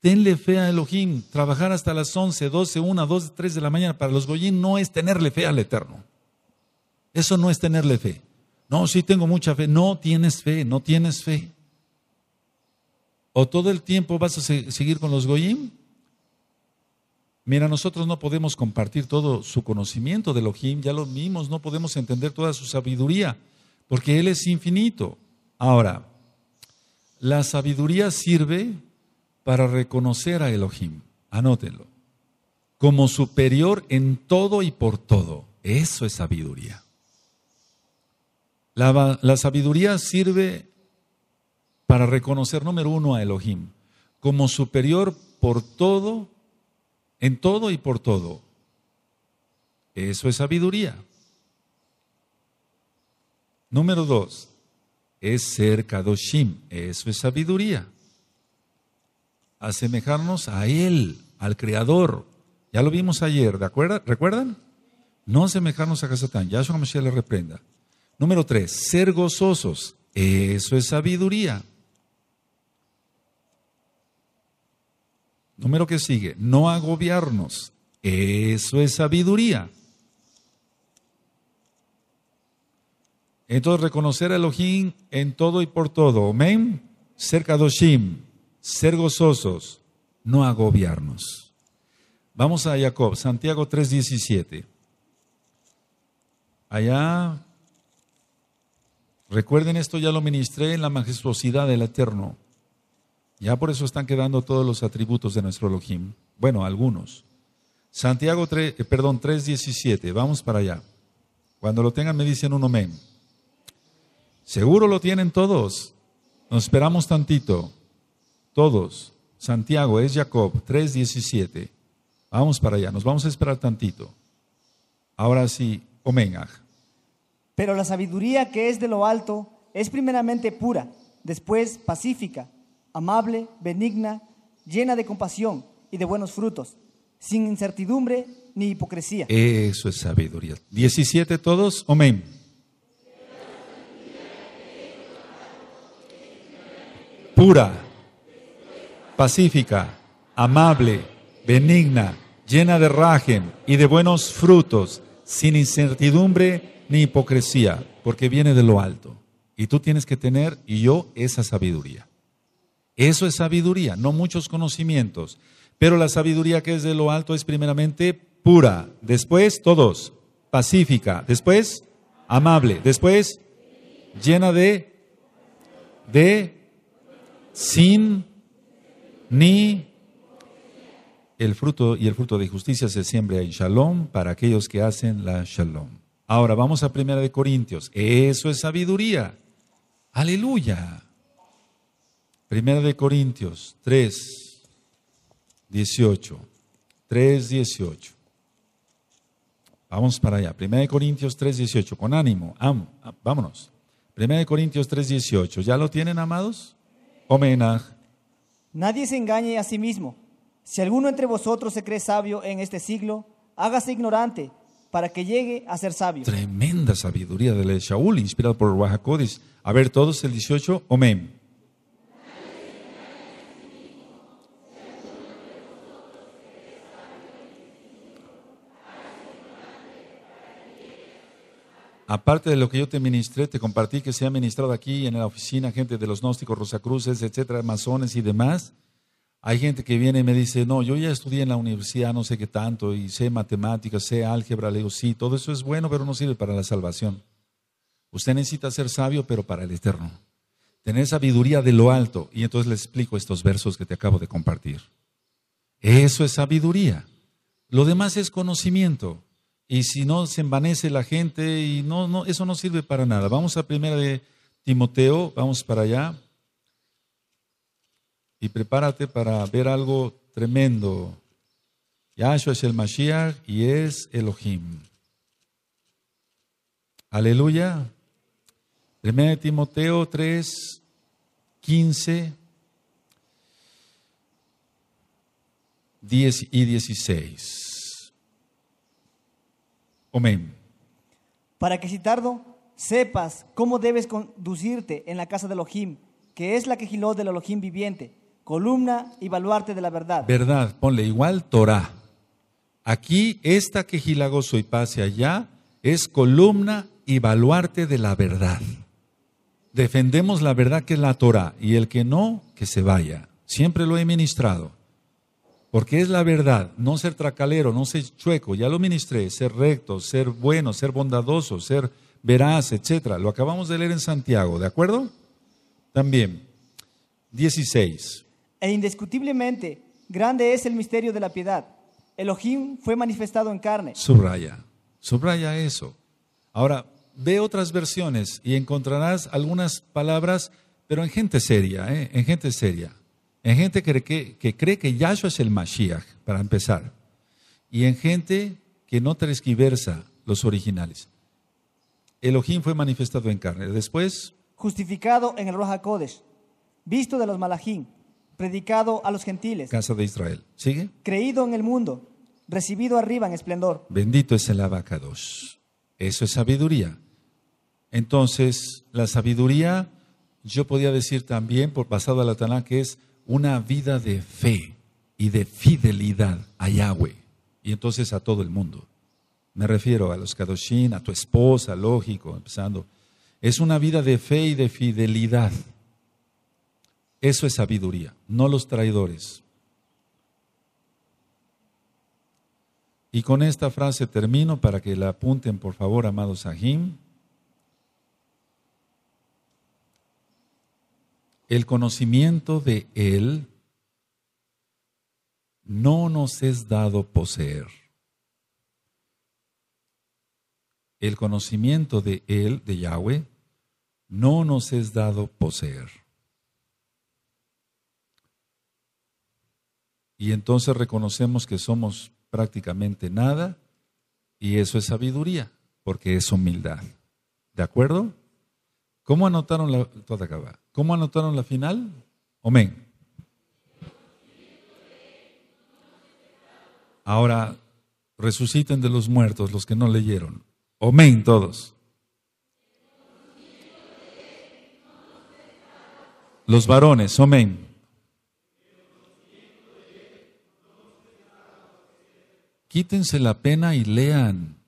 Tenle fe a Elohim, trabajar hasta las 11, 12, 1, 2, 3 de la mañana para los Goyín no es tenerle fe al Eterno. Eso no es tenerle fe. No, sí tengo mucha fe. No tienes fe, no tienes fe. ¿O todo el tiempo vas a seguir con los Goyim? Mira, nosotros no podemos compartir todo su conocimiento de Elohim, ya lo vimos, no podemos entender toda su sabiduría, porque Él es infinito. Ahora, la sabiduría sirve para reconocer a Elohim, anótenlo, como superior en todo y por todo. Eso es sabiduría. La, la sabiduría sirve para reconocer, número uno, a Elohim como superior por todo, en todo y por todo. Eso es sabiduría. Número dos, es ser Kadoshim. Eso es sabiduría. Asemejarnos a Él, al Creador. Ya lo vimos ayer, ¿de acuerdo? ¿Recuerdan? No asemejarnos a Hasatán. Yahshua Mashiach le reprenda. Número tres, ser gozosos. Eso es sabiduría. Número que sigue, no agobiarnos. Eso es sabiduría. Entonces, reconocer a Elohim en todo y por todo. Amén. Ser Kadoshim, ser gozosos, no agobiarnos. Vamos a Jacob, Santiago 3:17. Allá, recuerden esto, ya lo ministré en la majestuosidad del Eterno. Ya por eso están quedando todos los atributos de nuestro Elohim. Bueno, algunos. Santiago 3, eh, perdón, 3.17. Vamos para allá. Cuando lo tengan me dicen un amén. Seguro lo tienen todos. Nos esperamos tantito. Todos. Santiago es Jacob 3.17. Vamos para allá. Nos vamos a esperar tantito. Ahora sí, omen. Pero la sabiduría que es de lo alto es primeramente pura, después pacífica amable, benigna, llena de compasión y de buenos frutos, sin incertidumbre ni hipocresía. Eso es sabiduría. 17 todos, amén. Pura, pacífica, amable, benigna, llena de rajen y de buenos frutos, sin incertidumbre ni hipocresía, porque viene de lo alto. Y tú tienes que tener, y yo, esa sabiduría. Eso es sabiduría, no muchos conocimientos. Pero la sabiduría que es de lo alto es primeramente pura, después todos, pacífica, después amable, después llena de, de, sin, ni, el fruto y el fruto de justicia se siembra en shalom para aquellos que hacen la shalom. Ahora vamos a Primera de Corintios. Eso es sabiduría. Aleluya. Primera de Corintios 3, 18. 3, 18. Vamos para allá. Primera de Corintios 3, 18. Con ánimo, ah, vámonos. Primera de Corintios 3, 18. ¿Ya lo tienen, amados? Homenaje. Nadie se engañe a sí mismo. Si alguno entre vosotros se cree sabio en este siglo, hágase ignorante para que llegue a ser sabio. Tremenda sabiduría de Shaul, inspirado por Ruajacodis, A ver, todos el 18, amén. aparte de lo que yo te ministré, te compartí que se ha ministrado aquí en la oficina, gente de los gnósticos, rosacruces, etcétera, masones y demás. Hay gente que viene y me dice, no, yo ya estudié en la universidad, no sé qué tanto, y sé matemáticas, sé álgebra. Le digo, sí, todo eso es bueno, pero no sirve para la salvación. Usted necesita ser sabio, pero para el eterno. Tener sabiduría de lo alto. Y entonces le explico estos versos que te acabo de compartir. Eso es sabiduría. Lo demás es conocimiento y si no se envanece la gente y no, no, eso no sirve para nada. Vamos a primera de Timoteo, vamos para allá y prepárate para ver algo tremendo. Yahshua es el Mashiach y es Elohim. Aleluya. Primera de Timoteo tres quince 10 y 16. Amén. Para que si tardo, sepas cómo debes conducirte en la casa del Elohim, que es la quejiló del Elohim viviente, columna y baluarte de la verdad. Verdad, ponle igual Torah. Aquí, esta quejilagoso y pase allá, es columna y baluarte de la verdad. Defendemos la verdad que es la Torah, y el que no, que se vaya. Siempre lo he ministrado. Porque es la verdad, no ser tracalero, no ser chueco, ya lo ministré, ser recto, ser bueno, ser bondadoso, ser veraz, etcétera. Lo acabamos de leer en Santiago, ¿de acuerdo? También. 16. E indiscutiblemente, grande es el misterio de la piedad. Elohim fue manifestado en carne. Subraya, subraya eso. Ahora, ve otras versiones y encontrarás algunas palabras, pero en gente seria, ¿eh? en gente seria en gente que, cree que Yahshua es el Mashiach, para empezar, y en gente que no transgiversa los originales. Elohim fue manifestado en carne. Después. Justificado en el Roja Kodesh, visto de los Malachim, predicado a los gentiles. Casa de Israel. ¿Sigue? Creído en el mundo, recibido arriba en esplendor. Bendito es el abacados. Eso es sabiduría. Entonces, la sabiduría, yo podía decir también, por pasado a la Taná, que es una vida de fe y de fidelidad a Yahweh y entonces a todo el mundo. Me refiero a los Kadoshin, a tu esposa, lógico, empezando. Es una vida de fe y de fidelidad. Eso es sabiduría, no los traidores. Y con esta frase termino para que la apunten, por favor, amados Sahim. el conocimiento de Él no nos es dado poseer. El conocimiento de Él, de Yahweh, no nos es dado poseer. Y entonces reconocemos que somos prácticamente nada y eso es sabiduría, porque es humildad. ¿De acuerdo? ¿Cómo anotaron la, ¿Cómo anotaron la final? Amén. Ahora resuciten de los muertos los que no leyeron. Amén todos. Los varones, amén. Quítense la pena y lean.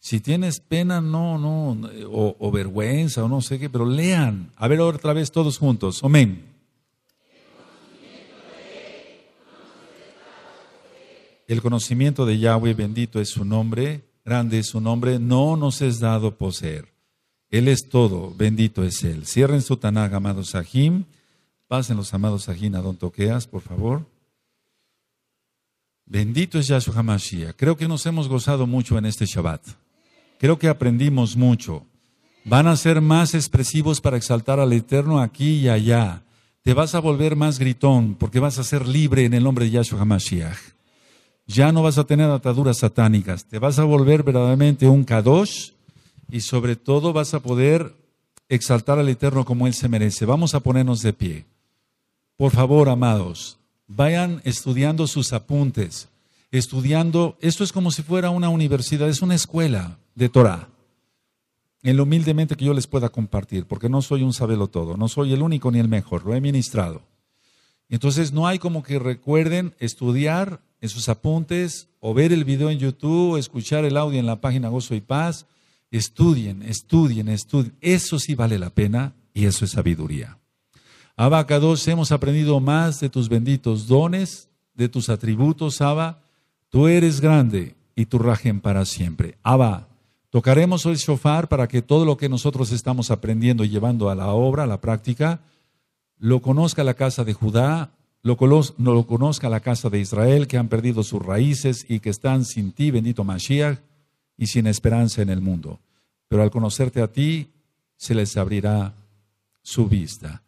Si tienes pena, no, no, o, vergüenza, o no sé qué, pero lean. A ver otra vez todos juntos. Amén. El conocimiento de Yahweh, bendito es su nombre, grande es su nombre, no nos es dado poseer. Él es todo, bendito es Él. Cierren su Tanag, amados Sahim. Pasen los amados Sahim a Don Toqueas, por favor. Bendito es Yahshua Mashiach. Creo que nos hemos gozado mucho en este Shabbat. Creo que aprendimos mucho. Van a ser más expresivos para exaltar al Eterno aquí y allá. Te vas a volver más gritón porque vas a ser libre en el nombre de Yahshua HaMashiach. Ya no vas a tener ataduras satánicas. Te vas a volver verdaderamente un Kadosh y sobre todo vas a poder exaltar al Eterno como Él se merece. Vamos a ponernos de pie. Por favor, amados, vayan estudiando sus apuntes, estudiando, esto es como si fuera una universidad, es una escuela de Torah, en lo humildemente que yo les pueda compartir, porque no soy un sabelo todo, no soy el único ni el mejor, lo he ministrado. Entonces no hay como que recuerden estudiar en sus apuntes o ver el video en YouTube, o escuchar el audio en la página Gozo y Paz. Estudien, estudien, estudien. Eso sí vale la pena y eso es sabiduría. Abaca 2, hemos aprendido más de tus benditos dones, de tus atributos, Abba. Tú eres grande y tu rajen para siempre. Abba, Tocaremos el shofar para que todo lo que nosotros estamos aprendiendo y llevando a la obra, a la práctica, lo conozca la casa de Judá, lo, no lo conozca la casa de Israel, que han perdido sus raíces y que están sin ti, bendito Mashiach, y sin esperanza en el mundo. Pero al conocerte a ti, se les abrirá su vista.